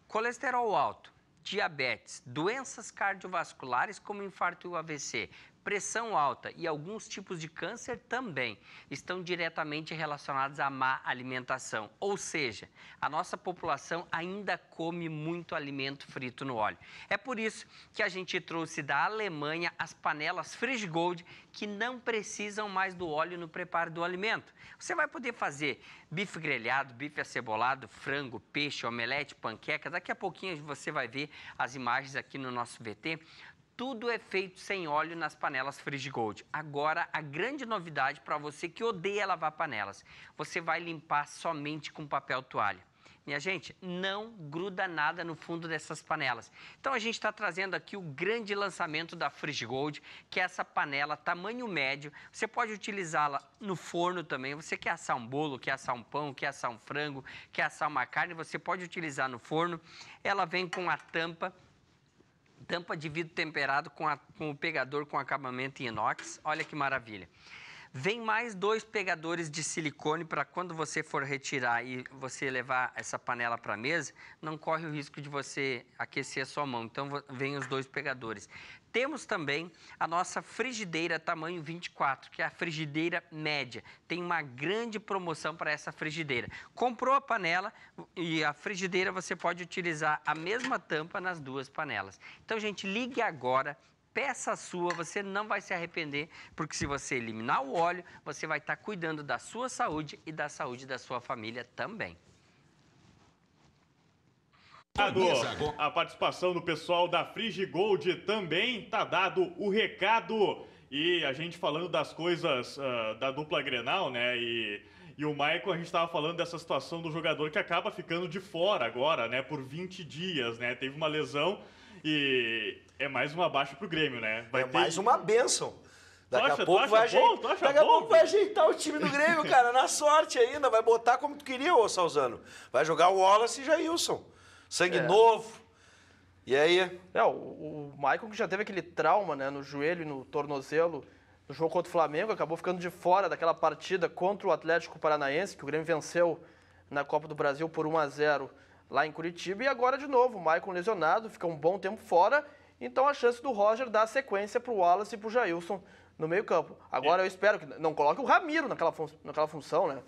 Colesterol alto, diabetes, doenças cardiovasculares como infarto e AVC, pressão alta e alguns tipos de câncer também estão diretamente relacionados à má alimentação. Ou seja, a nossa população ainda come muito alimento frito no óleo. É por isso que a gente trouxe da Alemanha as panelas Frischgold que não precisam mais do óleo no preparo do alimento. Você vai poder fazer bife grelhado, bife acebolado, frango, peixe, omelete, panqueca. Daqui a pouquinho você vai ver as imagens aqui no nosso VT tudo é feito sem óleo nas panelas Frigigold. Agora, a grande novidade para você que odeia lavar panelas, você vai limpar somente com papel toalha. Minha gente, não gruda nada no fundo dessas panelas. Então a gente está trazendo aqui o grande lançamento da Frigigold, que é essa panela tamanho médio. Você pode utilizá-la no forno também. Você quer assar um bolo, quer assar um pão, quer assar um frango, quer assar uma carne, você pode utilizar no forno. Ela vem com a tampa tampa de vidro temperado com, a, com o pegador com acabamento em inox. Olha que maravilha. Vem mais dois pegadores de silicone para quando você for retirar e você levar essa panela para a mesa, não corre o risco de você aquecer a sua mão. Então, vem os dois pegadores. Temos também a nossa frigideira tamanho 24, que é a frigideira média. Tem uma grande promoção para essa frigideira. Comprou a panela e a frigideira, você pode utilizar a mesma tampa nas duas panelas. Então, gente, ligue agora peça sua, você não vai se arrepender, porque se você eliminar o óleo, você vai estar cuidando da sua saúde e da saúde da sua família também. A participação do pessoal da Frigigold também tá dado o recado. E a gente falando das coisas uh, da dupla Grenal, né? E, e o Maicon, a gente estava falando dessa situação do jogador que acaba ficando de fora agora, né? Por 20 dias, né? Teve uma lesão e, é mais uma baixa pro Grêmio, né? Vai é ter... mais uma benção. Daqui acha, a pouco, vai, Daqui a bom, pouco vai ajeitar o time do Grêmio, cara. Na sorte ainda, vai botar como tu queria, ô Salzano. Vai jogar o Wallace e Jailson. Sangue é. novo. E aí? É, o, o Michael que já teve aquele trauma né, no joelho e no tornozelo no jogo contra o Flamengo, acabou ficando de fora daquela partida contra o Atlético Paranaense, que o Grêmio venceu na Copa do Brasil por 1 a 0 lá em Curitiba. E agora, de novo, o Maicon lesionado, fica um bom tempo fora então a chance do Roger dar sequência para o Wallace e para o Jailson no meio-campo. Agora é. eu espero que não coloque o Ramiro naquela, fun naquela função, né?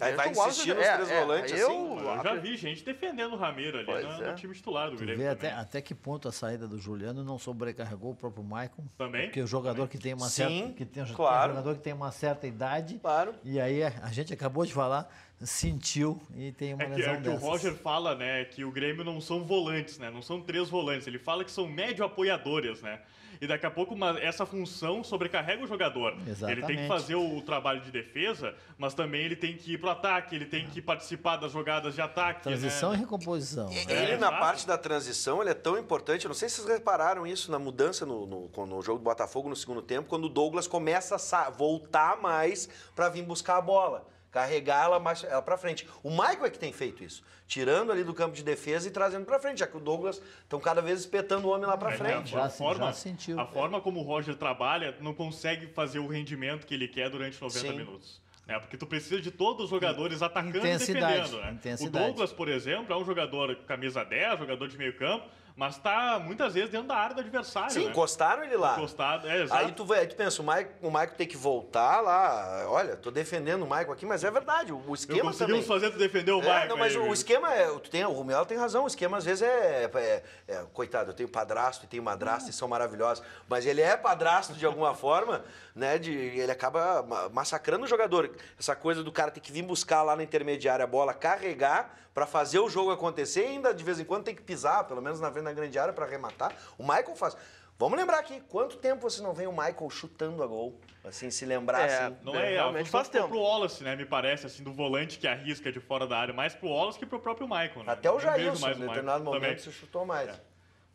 Aí vai insistir nos é, três é, volantes, eu, assim. Eu já vi gente defendendo o Ramiro ali né? no, é. no, time titular do tu Grêmio. até, até que ponto a saída do Juliano não sobrecarregou o próprio Maicon. Também. Porque o jogador que tem uma certa. Que tem, um jogador que tem uma certa idade. Claro. E aí a gente acabou de falar sentiu e tem uma é que, lesão é que dessas. o Roger fala, né, que o Grêmio não são volantes, né, não são três volantes. Ele fala que são médio apoiadores, né. E daqui a pouco uma, essa função sobrecarrega o jogador. Exatamente. Ele tem que fazer o, o, trabalho de defesa, mas também ele tem que ir pro ataque, ele tem que participar das jogadas de ataque. Né. Transição né? e recomposição. Né? E, ele na exato. parte da transição ele é tão importante. Eu não sei se vocês repararam isso na mudança no, no, no jogo do Botafogo no segundo tempo, quando o Douglas começa a voltar mais para vir buscar a bola carregar ela, mais, ela para frente. O Michael é que tem feito isso, tirando ali do campo de defesa e trazendo para frente, já que o Douglas estão cada vez espetando o homem lá para é, né, frente. É, a, a, forma, sentiu. a forma como o Roger trabalha não consegue fazer o rendimento que ele quer durante 90 Sim. minutos. Né? Porque tu precisa de todos os jogadores atacando e defendendo. Né? O Douglas, por exemplo, é um jogador camisa 10, jogador de meio campo, mas tá muitas vezes dentro da área do adversário. Sim, né? encostaram ele lá. Encostado, é, exato. Aí tu, aí tu pensa, o Maico, Maico tem que voltar lá. Olha, tô defendendo o Maico aqui, mas é verdade. O esquema. Eu conseguimos também... fazer tu defender o é, Maico. Não, mas aí, o, o esquema é. Tu tem, o Rumiel tem razão, o esquema às vezes é, é, é Coitado, eu tenho padrasto e tenho madrasta hum. e são maravilhosos. Mas ele é padrasto de alguma forma, né? De, ele acaba massacrando o jogador. Essa coisa do cara ter que vir buscar lá na intermediária a bola, carregar para fazer o jogo acontecer, ainda de vez em quando tem que pisar, pelo menos na venda grande área, para arrematar. O Michael faz. Vamos lembrar aqui, quanto tempo você não vê o Michael chutando a gol? Assim, se lembrar é, assim. Não é, é, é realmente faz tempo. pro Wallace, né? Me parece, assim, do volante que arrisca de fora da área, mais pro Wallace que pro próprio Michael, né? Até o Jair, em determinado momento, também. você chutou mais. É.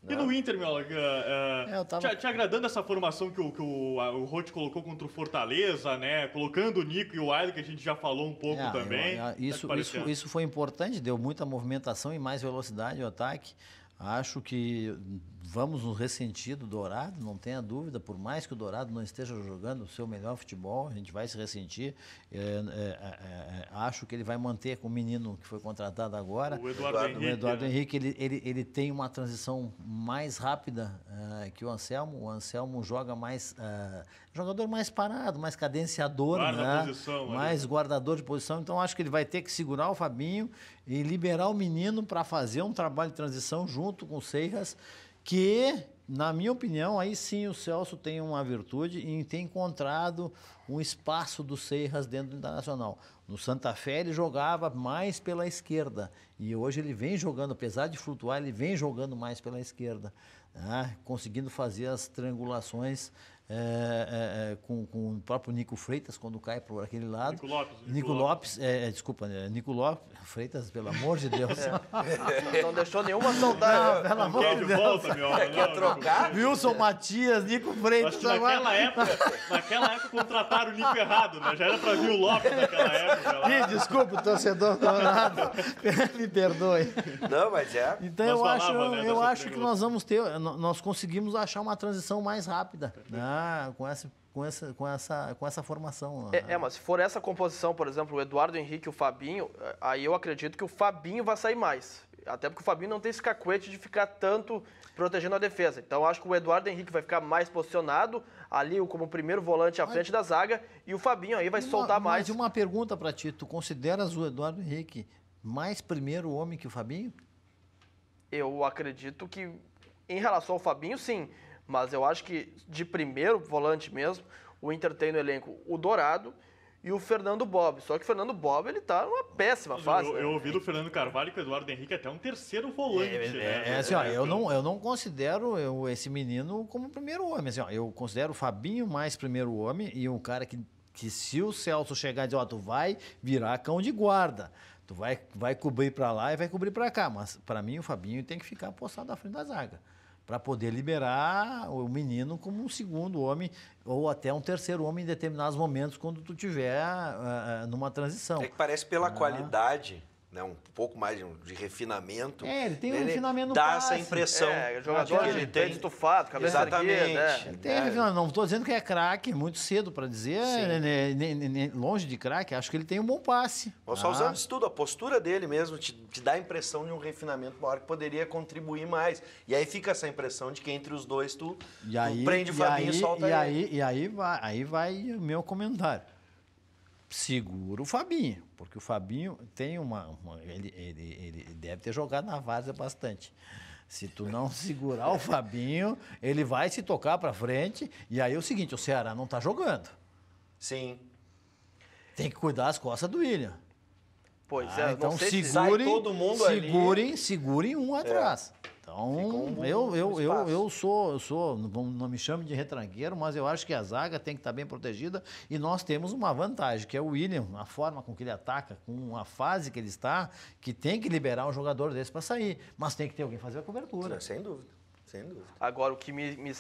E no Inter, meu, uh, uh, tava... te, te, agradando essa formação que o, que o, o Roth colocou contra o Fortaleza, né? Colocando o Nico e o Wilder, que a gente já falou um pouco é, também. Eu, eu, tá isso, tá isso, isso foi importante, deu muita movimentação e mais velocidade ao ataque. Acho que vamos nos ressentir do Dourado, não tenha dúvida, por mais que o Dourado não esteja jogando o seu melhor futebol, a gente vai se ressentir. É, é, é, é, é acho que ele vai manter com o menino que foi contratado agora. O Eduardo, Henrique. O Eduardo né? Henrique, ele, ele, ele tem uma transição mais rápida é, que o Anselmo. O Anselmo joga mais. jogador mais parado, mais cadenciador, Guarda né? posição, mais ali. Né? guardador de posição. Então acho que ele vai ter que segurar o Fabinho e liberar o menino para fazer um trabalho de transição junto com o Seiras que, na minha opinião, aí sim o Celso tem uma virtude em ter encontrado um espaço do Seiras dentro do Internacional. No Santa Fé ele jogava mais pela esquerda e hoje ele vem jogando, apesar de flutuar, ele vem jogando mais pela esquerda, né? conseguindo fazer as triangulações é, é, com, com, o próprio Nico Freitas, quando cai por aquele lado. Nico Lopes. Nico, Nico Lopes, Lopes. É, é desculpa, né, Nico Lopes, Freitas, pelo amor de Deus. É. Não deixou nenhuma saudade. Não, pelo amor de Deus. Volta, meu, Quer trocar? Wilson Matias, Nico Freitas. Acho naquela, época, naquela época contrataram o Nico errado, né? Já era para vir o Lopes naquela época. desculpa, torcedor dourado. Me perdoe. Não, mas é. Então eu falava, acho, né, eu acho que nós vamos ter, nós conseguimos achar uma transição mais rápida. Né? com essa com essa, com essa, com essa formação. Né? É, é, mas se for essa composição, por exemplo, o Eduardo Henrique e o Fabinho, é, aí eu acredito que o Fabinho vai sair mais. Até porque o Fabinho não tem esse cacuete de ficar tanto protegendo a defesa. Então acho que o Eduardo Henrique vai ficar mais posicionado ali como primeiro volante à mas, frente da zaga e o Fabinho aí vai uma, soltar mais. Mas uma pergunta para ti, tu consideras o Eduardo Henrique mais primeiro homem que o Fabinho? Eu acredito que em relação ao Fabinho, sim. Mas eu acho que de primeiro volante mesmo, o Inter tem no elenco o Dourado e o Fernando Bob. Só que o Fernando Bob, ele tá numa péssima fase. Eu, né? eu ouvi do Fernando Carvalho que o Eduardo Henrique é até um terceiro volante. É, né? é assim, ó, é, eu, é. não, eu não considero eu, esse menino como primeiro homem. Assim, ó, eu considero o Fabinho mais primeiro homem e um cara que, que se o Celso chegar e dizer, ó, tu vai virar cão de guarda. Tu vai, vai cobrir para lá e vai cobrir para cá. Mas, para mim, o Fabinho tem que ficar postado na frente da zaga para poder liberar o menino como um segundo homem ou até um terceiro homem em determinados momentos quando tu tiver uh, numa transição. É que parece pela né? qualidade né, um pouco mais de, de refinamento. É, ele tem um ele refinamento no dá passe. essa impressão. É, jogador que ele tem estufado, cabeça Exatamente. Aqui, né? Ele tem é. refinamento. Não estou dizendo que é craque, muito cedo para dizer, né, né, né, né, longe de craque, acho que ele tem um bom passe. Nós só ah. isso tudo, a postura dele mesmo te, te dá a impressão de um refinamento maior que poderia contribuir mais. E aí fica essa impressão de que entre os dois tu, e aí, tu prende o Fabinho e, e solta e ele. Aí, e aí vai, aí vai o meu comentário segura o Fabinho, porque o Fabinho tem uma. uma ele, ele, ele, deve ter jogado na várzea bastante. Se tu não segurar o Fabinho, ele vai se tocar para frente. E aí é o seguinte: o Ceará não está jogando. Sim. Tem que cuidar as costas do William. Pois ah, é, então segurem, se segurem, segurem um atrás. É. Então, um eu, eu, eu, eu sou, eu sou, não, me chame de retranqueiro, mas eu acho que a zaga tem que estar bem protegida e nós temos uma vantagem, que é o William, a forma com que ele ataca, com a fase que ele está, que tem que liberar um jogador desse para sair, mas tem que ter alguém fazer a cobertura. Sem dúvida. Sem dúvida. Agora, o que me, me,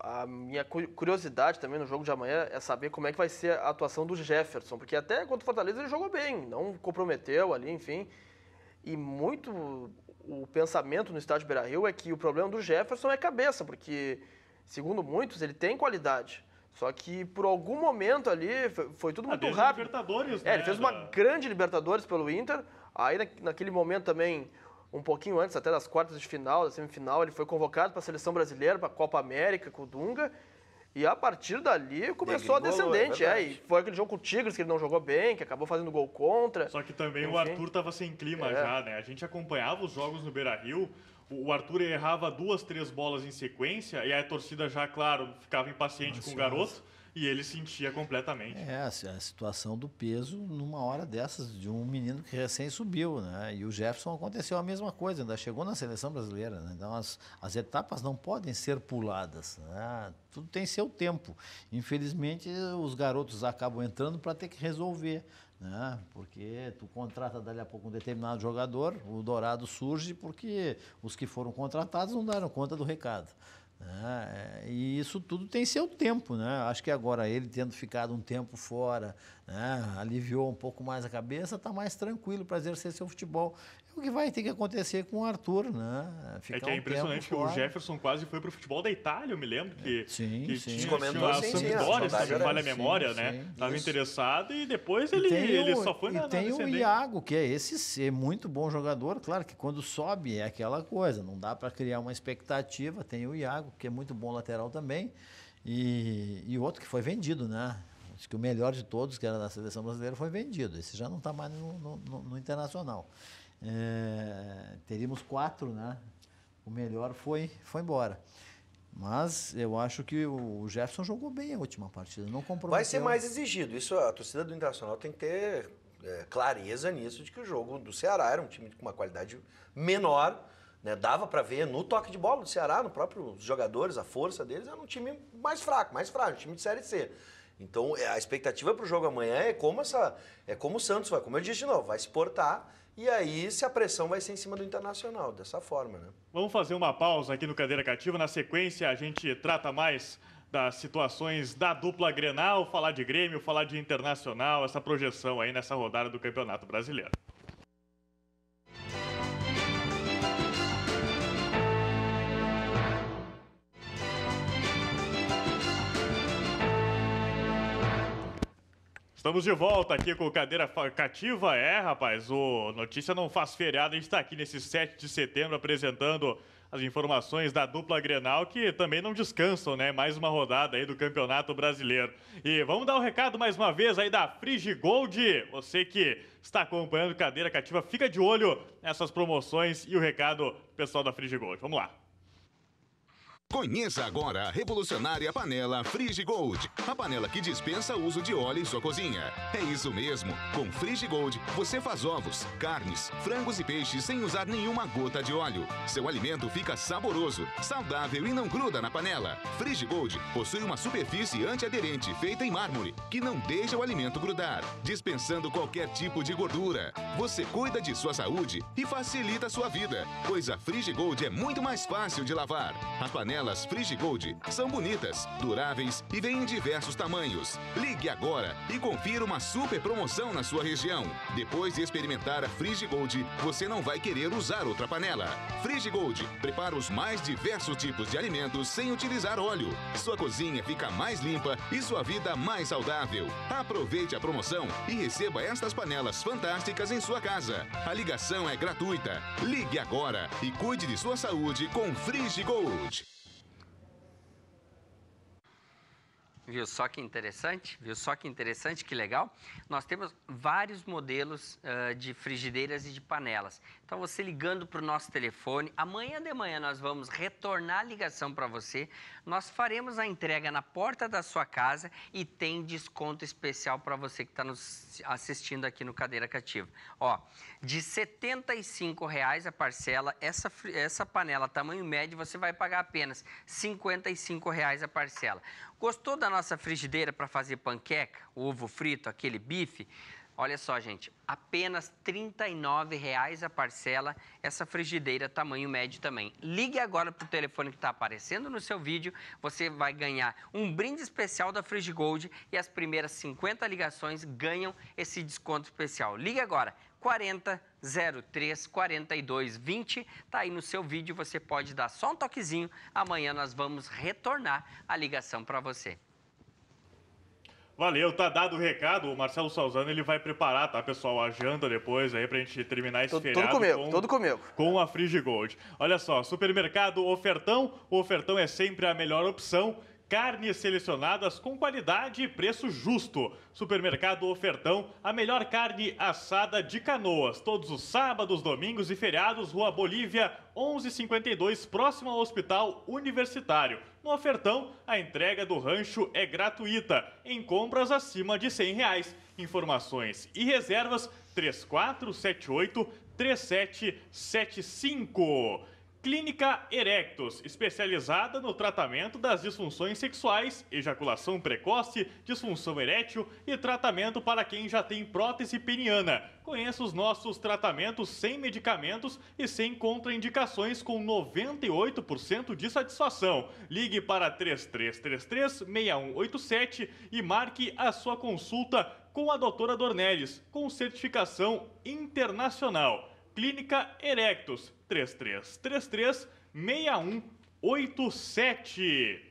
a minha curiosidade também no jogo de amanhã é saber como é que vai ser a atuação do Jefferson, porque até contra o Fortaleza ele jogou bem, não comprometeu ali, enfim. E muito o pensamento no estádio Beira Rio é que o problema do Jefferson é cabeça, porque, segundo muitos, ele tem qualidade. Só que por algum momento ali foi, foi tudo ah, muito rápido. Libertadores, é, né, ele fez uma grande Libertadores pelo Inter. Aí naquele momento também, um pouquinho antes até das quartas de final, da semifinal, ele foi convocado para a seleção brasileira, para a Copa América com o Dunga. E a partir dali começou a é descendente, é, é, E foi aquele jogo com o Tigres que ele não jogou bem, que acabou fazendo gol contra. Só que também Enfim. o Arthur tava sem clima é. já, né? A gente acompanhava os jogos no Beira Rio. O Arthur errava duas, três bolas em sequência, e aí a torcida já, claro, ficava impaciente Nossa, com o garoto. E ele sentia completamente. É, a situação do peso numa hora dessas, de um menino que recém subiu, né? E o Jefferson aconteceu a mesma coisa, ainda chegou na seleção brasileira, né? Então as, as etapas não podem ser puladas, né? Tudo tem seu tempo. Infelizmente, os garotos acabam entrando para ter que resolver, né? Porque tu contrata dali a pouco um determinado jogador, o Dourado surge porque os que foram contratados não deram conta do recado. Né? É, e isso tudo tem seu tempo, né? Acho que agora ele tendo ficado um tempo fora, né? aliviou um pouco mais a cabeça, está mais tranquilo para exercer seu futebol o que vai ter que acontecer com o Arthur, né? Ficar é que é um impressionante que o Jefferson quase foi para o futebol da Itália, eu me lembro que, é. sim, que sim. tinha, comentou, sim, a Sampdoria, se não me falha a memória, né? sim, né? Estava interessado e depois ele, e ele só foi e na E tem o Iago, que é esse é muito bom jogador, claro que quando sobe é aquela coisa, não dá para criar uma expectativa, tem o Iago, que é muito bom lateral também, e, e outro que foi vendido, né? Acho que o melhor de todos, que era da seleção brasileira, foi vendido. Esse já não está mais no, no, no, no internacional é, teríamos quatro, né? O melhor foi, foi embora. Mas eu acho que o Jefferson jogou bem a última partida, não comprometeu. Vai ser mais exigido. Isso a torcida do Internacional tem que ter é, clareza nisso de que o jogo do Ceará era um time com uma qualidade menor, né? Dava para ver no toque de bola do Ceará, no próprio jogadores, a força deles era um time mais fraco, mais fraco, um time de série C. Então, é, a expectativa para o jogo amanhã é como essa, é como o Santos vai, como eu disse de novo, vai se portar e aí, se a pressão vai ser em cima do Internacional, dessa forma, né? Vamos fazer uma pausa aqui no Cadeira Cativa. Na sequência, a gente trata mais das situações da dupla Grenal, falar de Grêmio, falar de Internacional, essa projeção aí nessa rodada do Campeonato Brasileiro. Estamos de volta aqui com Cadeira Cativa. É, rapaz, o Notícia Não Faz Feriado. A gente está aqui nesse 7 de setembro apresentando as informações da dupla Grenal, que também não descansam, né? Mais uma rodada aí do Campeonato Brasileiro. E vamos dar o um recado mais uma vez aí da Frigigold. Você que está acompanhando Cadeira Cativa, fica de olho nessas promoções e o recado pessoal da Frigigold. Vamos lá. Conheça agora a revolucionária panela Frigigold, a panela que dispensa o uso de óleo em sua cozinha. É isso mesmo, com Frigigold você faz ovos, carnes, frangos e peixes sem usar nenhuma gota de óleo. Seu alimento fica saboroso, saudável e não gruda na panela. Frigigold possui uma superfície antiaderente feita em mármore, que não deixa o alimento grudar, dispensando qualquer tipo de gordura. Você cuida de sua saúde e facilita a sua vida, pois a Frigigold é muito mais fácil de lavar. A panela panelas Frigigold são bonitas, duráveis e vêm em diversos tamanhos. Ligue agora e confira uma super promoção na sua região. Depois de experimentar a Frigigold, você não vai querer usar outra panela. Frigigold prepara os mais diversos tipos de alimentos sem utilizar óleo. Sua cozinha fica mais limpa e sua vida mais saudável. Aproveite a promoção e receba estas panelas fantásticas em sua casa. A ligação é gratuita. Ligue agora e cuide de sua saúde com Frigigold. Viu só que interessante? Viu só que interessante, que legal? Nós temos vários modelos uh, de frigideiras e de panelas. Então, você ligando para o nosso telefone, amanhã de manhã nós vamos retornar a ligação para você. Nós faremos a entrega na porta da sua casa e tem desconto especial para você que está nos assistindo aqui no Cadeira Cativa. Ó, de R$ 75,00 a parcela, essa, essa panela tamanho médio você vai pagar apenas R$ 55,00 a parcela. Gostou da nossa frigideira para fazer panqueca, ovo frito, aquele bife? Olha só, gente, apenas R$ 39,00 a parcela, essa frigideira tamanho médio também. Ligue agora para o telefone que está aparecendo no seu vídeo, você vai ganhar um brinde especial da Frigigold e as primeiras 50 ligações ganham esse desconto especial. Ligue agora, 40 03 42 20. Tá aí no seu vídeo, você pode dar só um toquezinho. Amanhã nós vamos retornar a ligação para você. Valeu, tá dado o recado. O Marcelo Salzano ele vai preparar, tá, pessoal, a janta depois aí pra gente terminar esse feriado. Todo comigo, com, todo comigo. Com a Frigigold. Olha só, supermercado Ofertão. O Ofertão é sempre a melhor opção. Carnes selecionadas com qualidade e preço justo. Supermercado Ofertão, a melhor carne assada de canoas. Todos os sábados, domingos e feriados, Rua Bolívia, 1152, próximo ao Hospital Universitário. No Ofertão, a entrega do rancho é gratuita, em compras acima de R$ 100. Reais. Informações e reservas 3478 3775. Clínica Erectus, especializada no tratamento das disfunções sexuais, ejaculação precoce, disfunção erétil e tratamento para quem já tem prótese peniana. Conheça os nossos tratamentos sem medicamentos e sem contraindicações com 98% de satisfação. Ligue para 3333-6187 e marque a sua consulta com a doutora Dornelles, com certificação internacional. Clínica Erectus 3333 6187.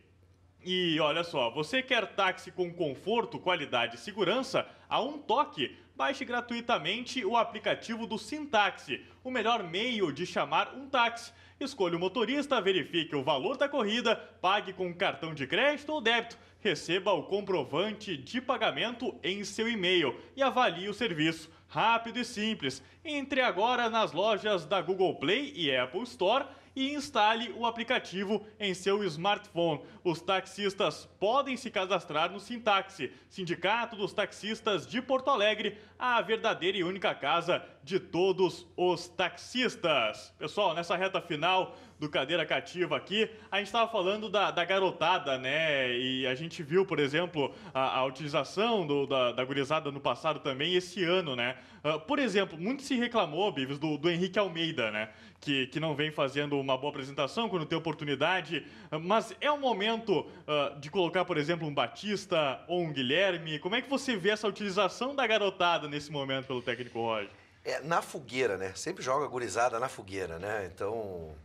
E olha só, você quer táxi com conforto, qualidade e segurança? A um toque, baixe gratuitamente o aplicativo do Sintaxi, o melhor meio de chamar um táxi. Escolha o motorista, verifique o valor da corrida, pague com cartão de crédito ou débito, receba o comprovante de pagamento em seu e-mail e avalie o serviço. Rápido e simples. Entre agora nas lojas da Google Play e Apple Store e instale o aplicativo em seu smartphone. Os taxistas podem se cadastrar no Sintaxi, Sindicato dos Taxistas de Porto Alegre, a verdadeira e única casa de todos os taxistas. Pessoal, nessa reta final do Cadeira Cativa aqui, a gente estava falando da, da garotada, né? E a gente viu, por exemplo, a, a utilização do, da, da gurizada no passado também, esse ano, né? Uh, por exemplo, muito se reclamou, Bives, do, do Henrique Almeida, né? Que, que não vem fazendo uma boa apresentação quando tem oportunidade, ah, mas é o momento uh, de colocar, por exemplo, um Batista ou um Guilherme. Como é que você vê essa utilização da garotada nesse momento pelo técnico Roger? É, na fogueira, né? Sempre joga gurizada na fogueira, né? Então,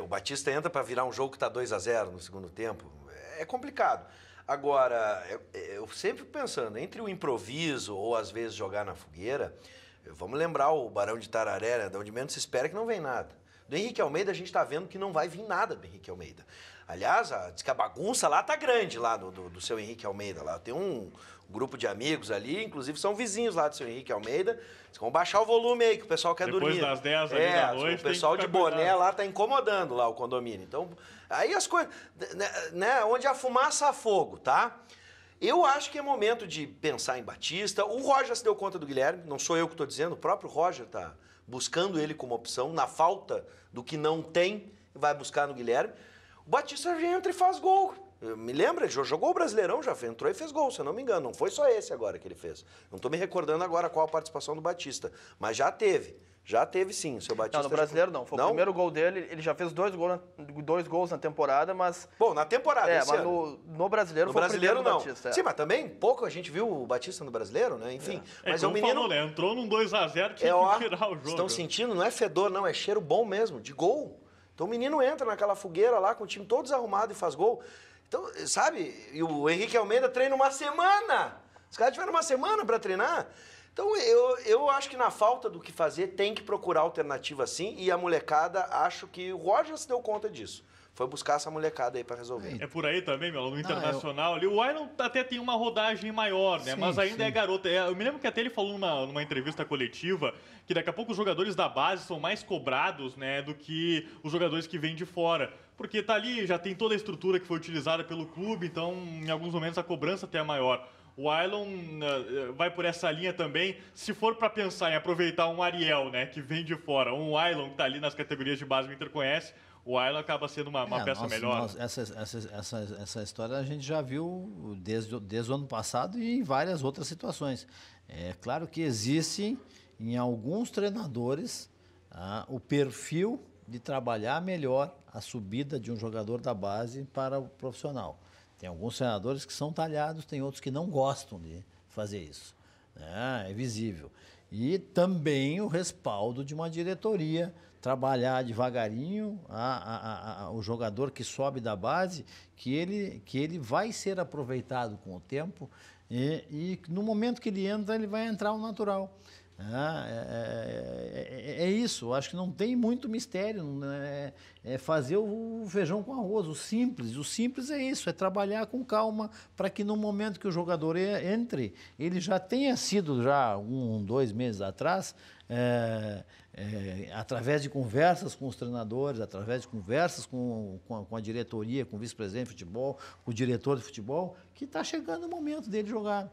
o, o Batista entra para virar um jogo que está 2 a 0 no segundo tempo. É complicado. Agora, eu, eu sempre pensando, entre o improviso ou às vezes jogar na fogueira, vamos lembrar o Barão de Tararé, né, de onde menos se espera que não vem nada. Do Henrique Almeida, a gente está vendo que não vai vir nada do Henrique Almeida. Aliás, a, diz que a bagunça lá tá grande, lá do, do, do seu Henrique Almeida. Lá tem um, grupo de amigos ali, inclusive são vizinhos lá do seu Henrique Almeida. Vocês vão baixar o volume aí, que o pessoal quer Depois dormir. Depois das 10 é, ali da noite. O pessoal de boné cuidado. lá tá incomodando lá o condomínio. Então, aí as coisas. Né, né, onde a fumaça a fogo, tá? Eu acho que é momento de pensar em Batista. O Roger se deu conta do Guilherme, não sou eu que estou dizendo, o próprio Roger tá buscando ele como opção, na falta do que não tem, vai buscar no Guilherme. O Batista entra e faz gol. Me lembra, ele jogou o Brasileirão, já entrou e fez gol, se eu não me engano. Não foi só esse agora que ele fez. Não estou me recordando agora qual a participação do Batista, mas já teve. Já teve sim, o seu Batista. Não, no brasileiro não. Foi não? o primeiro gol dele. Ele já fez dois gols na, dois gols na temporada, mas. Bom, na temporada, É, mas no, no, brasileiro no foi brasileiro, o primeiro não. Batista. É. Sim, mas também pouco a gente viu o Batista no brasileiro, né? Enfim. É. é mas é, é um menino. Falou, né? Entrou num 2x0 que é, ó, que tirar o jogo. Estão sentindo, não é fedor, não, é cheiro bom mesmo, de gol. Então o menino entra naquela fogueira lá com o time todo desarrumado e faz gol. Então, sabe? E o Henrique Almeida treina uma semana. Os caras tiveram uma semana para treinar. Então, eu, eu acho que na falta do que fazer, tem que procurar alternativa sim. E a molecada, acho que o Roger se deu conta disso foi buscar essa molecada aí para resolver. É por aí também, meu, no internacional ah, eu... ali. O Iron até tem uma rodagem maior, né? Sim, Mas ainda é sim. é garoto. eu me lembro que até ele falou numa, numa entrevista coletiva que daqui a pouco os jogadores da base são mais cobrados, né, do que os jogadores que vêm de fora. Porque tá ali, já tem toda a estrutura que foi utilizada pelo clube, então em alguns momentos a cobrança até é maior. O Ailon eh, eh, vai por essa linha também. Se for para pensar em aproveitar um Ariel, né, que vem de fora, um Ailon que tá ali nas categorias de base, o Inter conhece, o Island acaba sendo uma, uma é, peça nossa, melhor. Nossa, né? essa, essa, essa, essa história a gente já viu desde, desde o ano passado e em várias outras situações. É claro que existe em alguns treinadores ah, o perfil de trabalhar melhor a subida de um jogador da base para o profissional. Tem alguns treinadores que são talhados, tem outros que não gostam de fazer isso. Né? é visível. E também o respaldo de uma diretoria trabalhar devagarinho a, a, a, o jogador que sobe da base, que ele, que ele vai ser aproveitado com o tempo e, e no momento que ele entra, ele vai entrar o natural. é, é, é, isso, acho que não tem muito mistério. Né? É fazer o feijão com arroz, o simples. O simples é isso, é trabalhar com calma para que no momento que o jogador entre, ele já tenha sido já um, dois meses atrás. É, é, através de conversas com os treinadores, através de conversas com, com, a, com a diretoria, com o vice-presidente de futebol, com o diretor de futebol, que está chegando o momento dele jogar.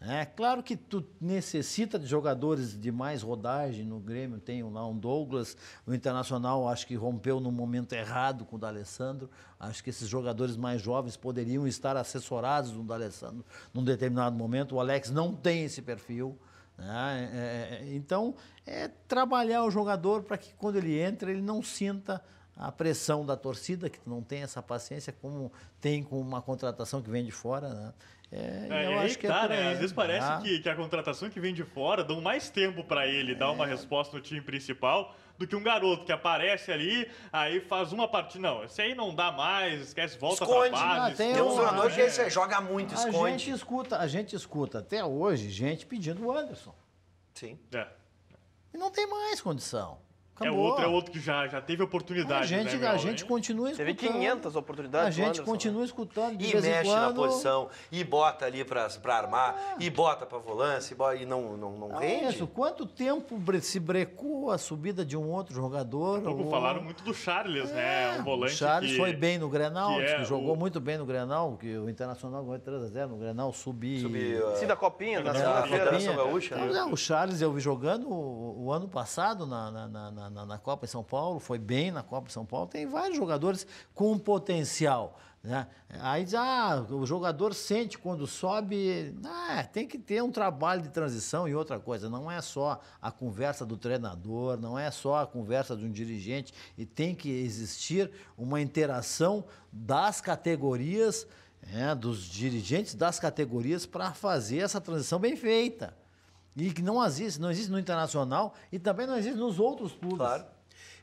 É claro que tu necessita de jogadores de mais rodagem no Grêmio, tem lá um Douglas, o Internacional acho que rompeu no momento errado com o D'Alessandro. Acho que esses jogadores mais jovens poderiam estar assessorados no D'Alessandro num determinado momento. O Alex não tem esse perfil. Né? É, é, é, então, é trabalhar o jogador para que quando ele entra, ele não sinta a pressão da torcida, que não tem essa paciência como tem com uma contratação que vem de fora. Né? É, é, eu acho que é tá, é né? Às vezes parece tá? que, que a contratação que vem de fora dão mais tempo para ele é. dar uma resposta no time principal do que um garoto que aparece ali, aí faz uma partida. Não, esse aí não dá mais, esquece, volta esconde. pra base. Ah, tem esconde, um, jogador que você joga muito, esconde. A gente escuta, a gente escuta até hoje gente pedindo o Anderson. Sim. É. E não tem mais condição. É Acabou. É outro, é outro que já, já teve oportunidade. A né, gente, né, a gente continua escutando. Teve 500 oportunidades. A gente continua né? escutando. e mexe quando... na posição, e bota ali para armar, e ah. bota para volante, e, não, não, não ah, rende. isso. Quanto tempo se brecou a subida de um outro jogador? Pouco então, ou... falaram muito do Charles, né? O é, volante. O Charles que... foi bem no Grenal, que é jogou o... muito bem no Grenal, que o Internacional ganhou 3x0 no Grenal, subiu. Subiu Uh... Sim, da Copinha, na Federação Gaúcha. Não, o Charles eu vi jogando o, ano passado na, na, na na, na, na Copa de São Paulo, foi bem na Copa de São Paulo. Tem vários jogadores com potencial. Né? Aí diz, ah, o jogador sente quando sobe. Ah, tem que ter um trabalho de transição e outra coisa. Não é só a conversa do treinador, não é só a conversa de um dirigente. E tem que existir uma interação das categorias, né, dos dirigentes das categorias, para fazer essa transição bem feita. E que não existe, não existe no internacional e também não existe nos outros clubes. Claro.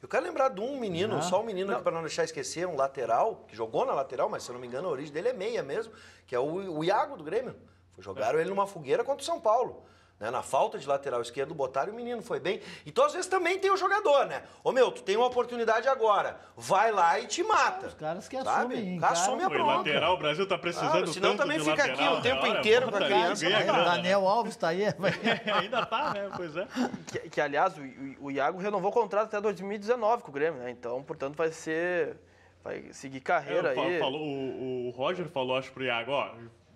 Eu quero lembrar de um menino, ah. só um menino para não deixar esquecer, um lateral, que jogou na lateral, mas se eu não me engano a origem dele é meia mesmo, que é o, o Iago do Grêmio. Jogaram é. ele numa fogueira contra o São Paulo. Né? Na falta de lateral esquerdo, botaram e o menino foi bem. Então, às vezes, também tem o jogador, né? Ô, meu, tu tem uma oportunidade agora. Vai lá e te mata. Os caras que sabe? assumem, cara, Assume a lateral, o Brasil tá precisando claro, senão também fica lateral, aqui o tempo hora, inteiro com a criança. Né? Daniel Alves tá aí. É, Ainda tá, né? Pois é. Que, que aliás, o, o Iago renovou o contrato até 2019 com o Grêmio, né? Então, portanto, vai ser vai seguir é, carreira é, aí. o, o, Roger falou, acho, pro Iago, ó,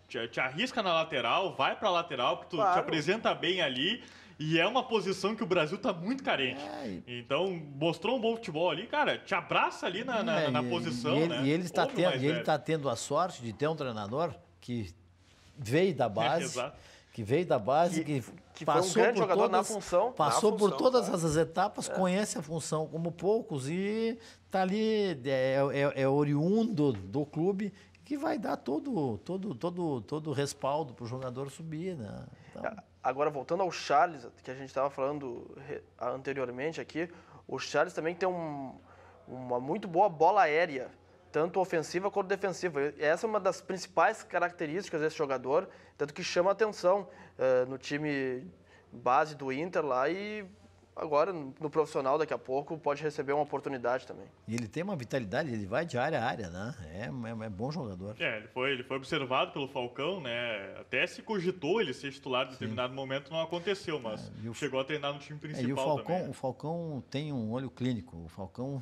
te, te arrisca na lateral, vai para lateral, que tu claro. te apresenta bem ali. E é uma posição que o Brasil tá muito carente. É. Então, mostrou um bom futebol ali, cara, te abraça ali na, na, é, na posição. E ele, né? e ele, está tendo, e ele tá tendo a sorte de ter um treinador que veio da base. que veio da base, que, que, que passou um por todas, função, Passou por todas as etapas, é. conhece a função como poucos e tá ali, é, é, é, oriundo do clube que vai dar todo todo todo todo respaldo para o jogador subir, né? Então... É, agora voltando ao Charles que a gente estava falando anteriormente aqui, o Charles também tem um, uma muito boa bola aérea, tanto ofensiva quanto defensiva. Essa é uma das principais características desse jogador, tanto que chama atenção uh, no time base do Inter lá e agora no profissional daqui a pouco pode receber uma oportunidade também. E ele tem uma vitalidade, ele vai de área a área, né? É, é, é bom jogador. É, ele foi, ele foi observado pelo Falcão, né? Até se cogitou ele ser titular em determinado Sim. momento, não aconteceu, mas é, o, chegou a treinar no time principal. É, e o Falcão, também. Né? o Falcão tem um olho clínico. O Falcão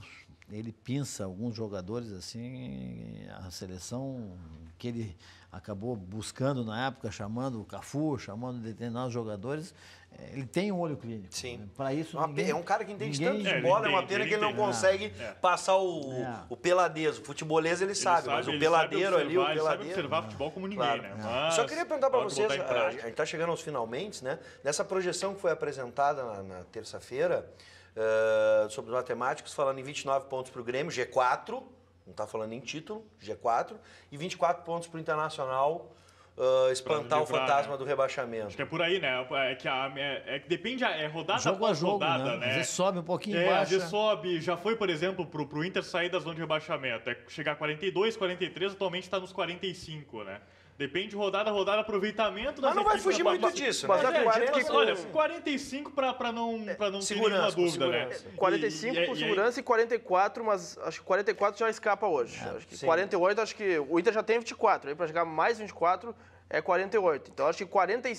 ele pinça alguns jogadores assim, a seleção que ele acabou buscando na época, chamando o Cafu, chamando determinados jogadores, é, ele tem um olho clínico. Sim. Né? Para isso ninguém, É um cara que entende ninguém, tanto de é, bola, é uma pena ele que ele não é. consegue é. passar o, é. o peladeso. O futebolês ele, ele sabe, mas o peladeiro ali, o peladeiro... Ele sabe observar é. futebol como ninguém, claro. né? Mas Só queria perguntar para vocês, a gente está chegando aos finalmente, né? Nessa projeção que foi apresentada na, na terça-feira, uh, sobre os matemáticos, falando em 29 pontos para o Grêmio, G4, não está falando em título, G4, e 24 pontos para o Internacional, uh, espantar livrar, o fantasma né? do rebaixamento. Acho que é por aí, né? É que, a, é, é que depende, é rodada jogo a jogo, rodada, né? né? sobe um pouquinho, é, baixa. Às sobe, já foi, por exemplo, pro, pro Inter sair da zona de rebaixamento. É chegar a 42, 43, atualmente está nos 45, né? Depende rodada a rodada, aproveitamento das Mas não vai fugir muito disso, mas, né? é, 40, olha, 45 para não, pra não ter nenhuma dúvida, né? 45 e, com segurança e, e 44, mas acho que 44 já escapa hoje. É, acho que 48, acho que o Inter já tem 24, aí para jogar mais 24 é 48. Então acho que 40,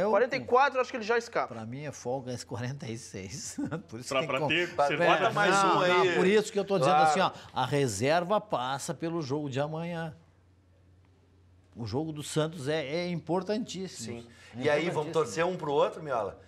eu, 44 acho que ele já escapa. Para mim é folga esse 46. por isso pra, que pra com... ter, você bota mais não, um aí. por isso que eu tô dizendo assim, ó, a reserva passa pelo jogo de amanhã o jogo do Santos é, é importantíssimo. Sim. É e aí, vamos torcer um pro outro, Miola?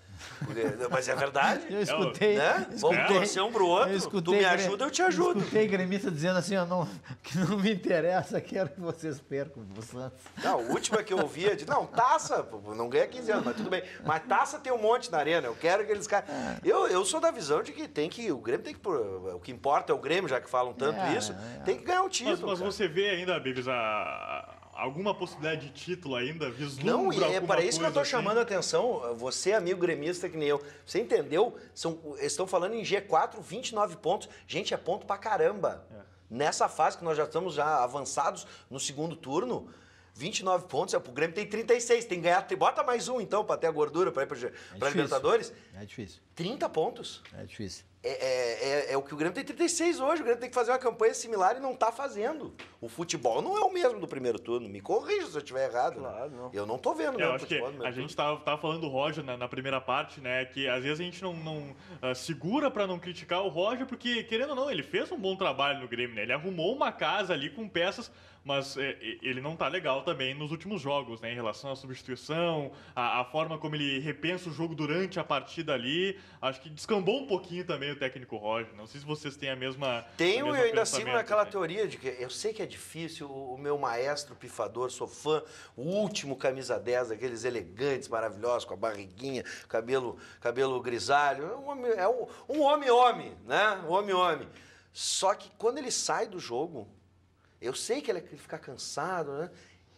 Eh, mas é verdade. Eu escutei. Né? escutei Vamos torcer um pro outro. Escutei, tu me ajuda, eu te ajudo. Eu escutei gremista dizendo assim: ó, não, que não me interessa, quero que vocês percam pro Santos. Não, a última que eu ouvi é de: não, taça, não ganha 15 anos, mas tudo bem. Mas taça tem um monte na arena, eu quero que eles caem. Eu, eu sou da visão de que tem que. O Grêmio tem que. O que importa é o Grêmio, já que falam tanto é, isso, é. tem que ganhar um título. Mas, mas você vê ainda, Bibis, a, alguma possibilidade de título ainda? Vislumbra Não, e é para isso que eu estou assim? chamando a atenção. Você, amigo gremista que nem eu, você entendeu? São, estão falando em G4, 29 pontos. Gente, é ponto para caramba. É. Nessa fase que nós já estamos já avançados no segundo turno, 29 pontos, é, o Grêmio tem 36, tem que ganhar, bota mais um então para ter a gordura para ir para é Libertadores. É difícil. 30 pontos. É difícil. É, é, é, é, o que o Grêmio tem 36 hoje. O Grêmio tem que fazer uma campanha similar e não está fazendo. O futebol não é o mesmo do primeiro turno. Me corrija se eu estiver errado. Né? Claro, né? não. Eu não estou vendo eu acho turno. A gente estava falando do Roger na, na, primeira parte, né? Que às vezes a gente não, não uh, segura para não criticar o Roger, porque, querendo ou não, ele fez um bom trabalho no Grêmio, né? Ele arrumou uma casa ali com peças, mas é, ele não está legal também nos últimos jogos, né? Em relação à substituição, a, a forma como ele repensa o jogo durante a partida ali. Acho que descambou um pouquinho também o técnico Roger. Não sei se vocês têm a mesma. Tenho, e eu ainda sigo naquela né? teoria de que eu sei que é difícil, o meu maestro pifador, sou fã, o último camisa 10, aqueles elegantes, maravilhosos, com a barriguinha, cabelo, cabelo grisalho. É um homem-homem, é um, um homem, homem, né? Um homem-homem. Só que quando ele sai do jogo, eu sei que ele fica cansado, né?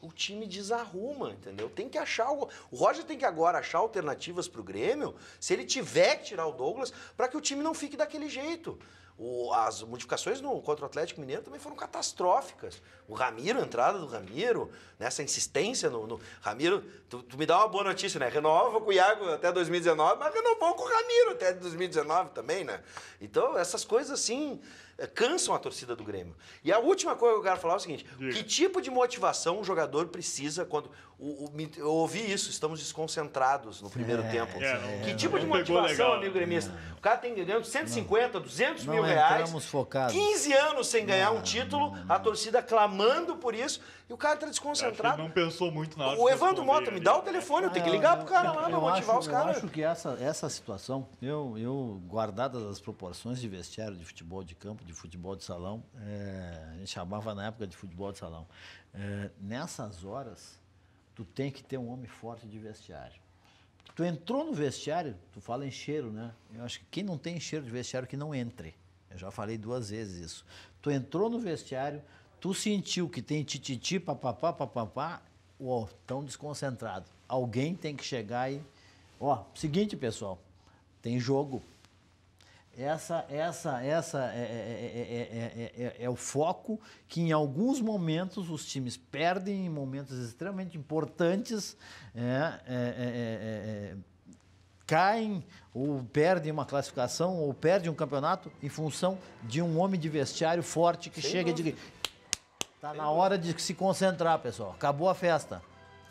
o time desarruma, entendeu? Tem que achar algo. O Roger tem que agora achar alternativas para o Grêmio, se ele tiver que tirar o Douglas, para que o time não fique daquele jeito. O, as modificações no, contra o Atlético Mineiro também foram catastróficas. O Ramiro, a entrada do Ramiro, nessa né, insistência no. no Ramiro, tu, tu, me dá uma boa notícia, né? Renova com o Iago até 2019, mas renovou com o Ramiro até 2019 também, né? Então, essas coisas assim. Eh, cansam a torcida do Grêmio. E a última coisa que eu quero falar é o seguinte: Diga. que tipo de motivação um jogador precisa quando o, o, eu ouvi isso, estamos desconcentrados no primeiro é, tempo. É, que é, tipo de motivação, amigo gremista? O cara tem ganhando 150, não, 200 mil reais. Focados. 15 anos sem ganhar um título, a torcida clamando por isso, e o cara está desconcentrado. Não pensou muito na hora O Evandro Mota, me dá o telefone, eu tenho que é, ligar pro cara lá para motivar acho, os caras. Eu acho que essa, essa situação, eu, eu, guardadas as proporções de vestiário, de futebol de campo, de futebol de salão, é, a gente chamava na época de futebol de salão. É, nessas horas tu tem que ter um homem forte de vestiário. Tu entrou no vestiário, tu fala em cheiro, né? Eu acho que quem não tem cheiro de vestiário que não entre. Eu já falei duas vezes isso. Tu entrou no vestiário, tu sentiu que tem tititi, papapá, papapá, ó, tão desconcentrado. Alguém tem que chegar e, ó, seguinte, pessoal, tem jogo. Essa, essa, essa é, é, é, é, o foco que em alguns momentos os times perdem em momentos extremamente importantes, caem ou perdem uma classificação ou perdem um campeonato em função de um homem de vestiário forte que Sem chega dúvida. de tá na hora de se concentrar, pessoal. Acabou a festa.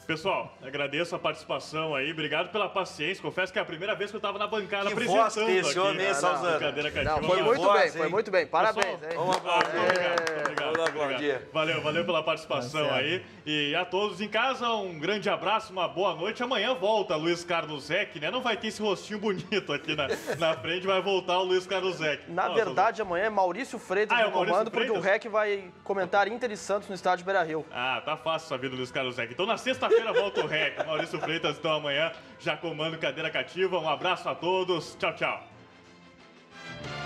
Pessoal, agradeço a participação aí, obrigado pela paciência. Confesso que é a primeira vez que eu estava na bancada que apresentando voz que esse homem, é né? aqui. Não, foi muito voz, bem, hein? foi muito bem. Parabéns. Pessoal, hein? Vamos é. muito obrigado. Muito obrigado. Obrigado. bom dia. Valeu, valeu pela participação tá aí. E a todos em casa, um grande abraço, uma boa noite. Amanhã volta Luiz Carlos Eck, né? Não vai ter esse rostinho bonito aqui na, na frente, vai voltar o Luiz Carlos Eck. Na Nossa, verdade, amanhã é Maurício Freitas ah, é o Maurício comando, Freitas? porque o REC vai comentar Inter e Santos no estádio Beira Rio. Ah, tá fácil essa vida do Luiz Carlos Eck. Então na sexta-feira volta o REC. Maurício Freitas, então amanhã já comando cadeira cativa. Um abraço a todos. Tchau, tchau.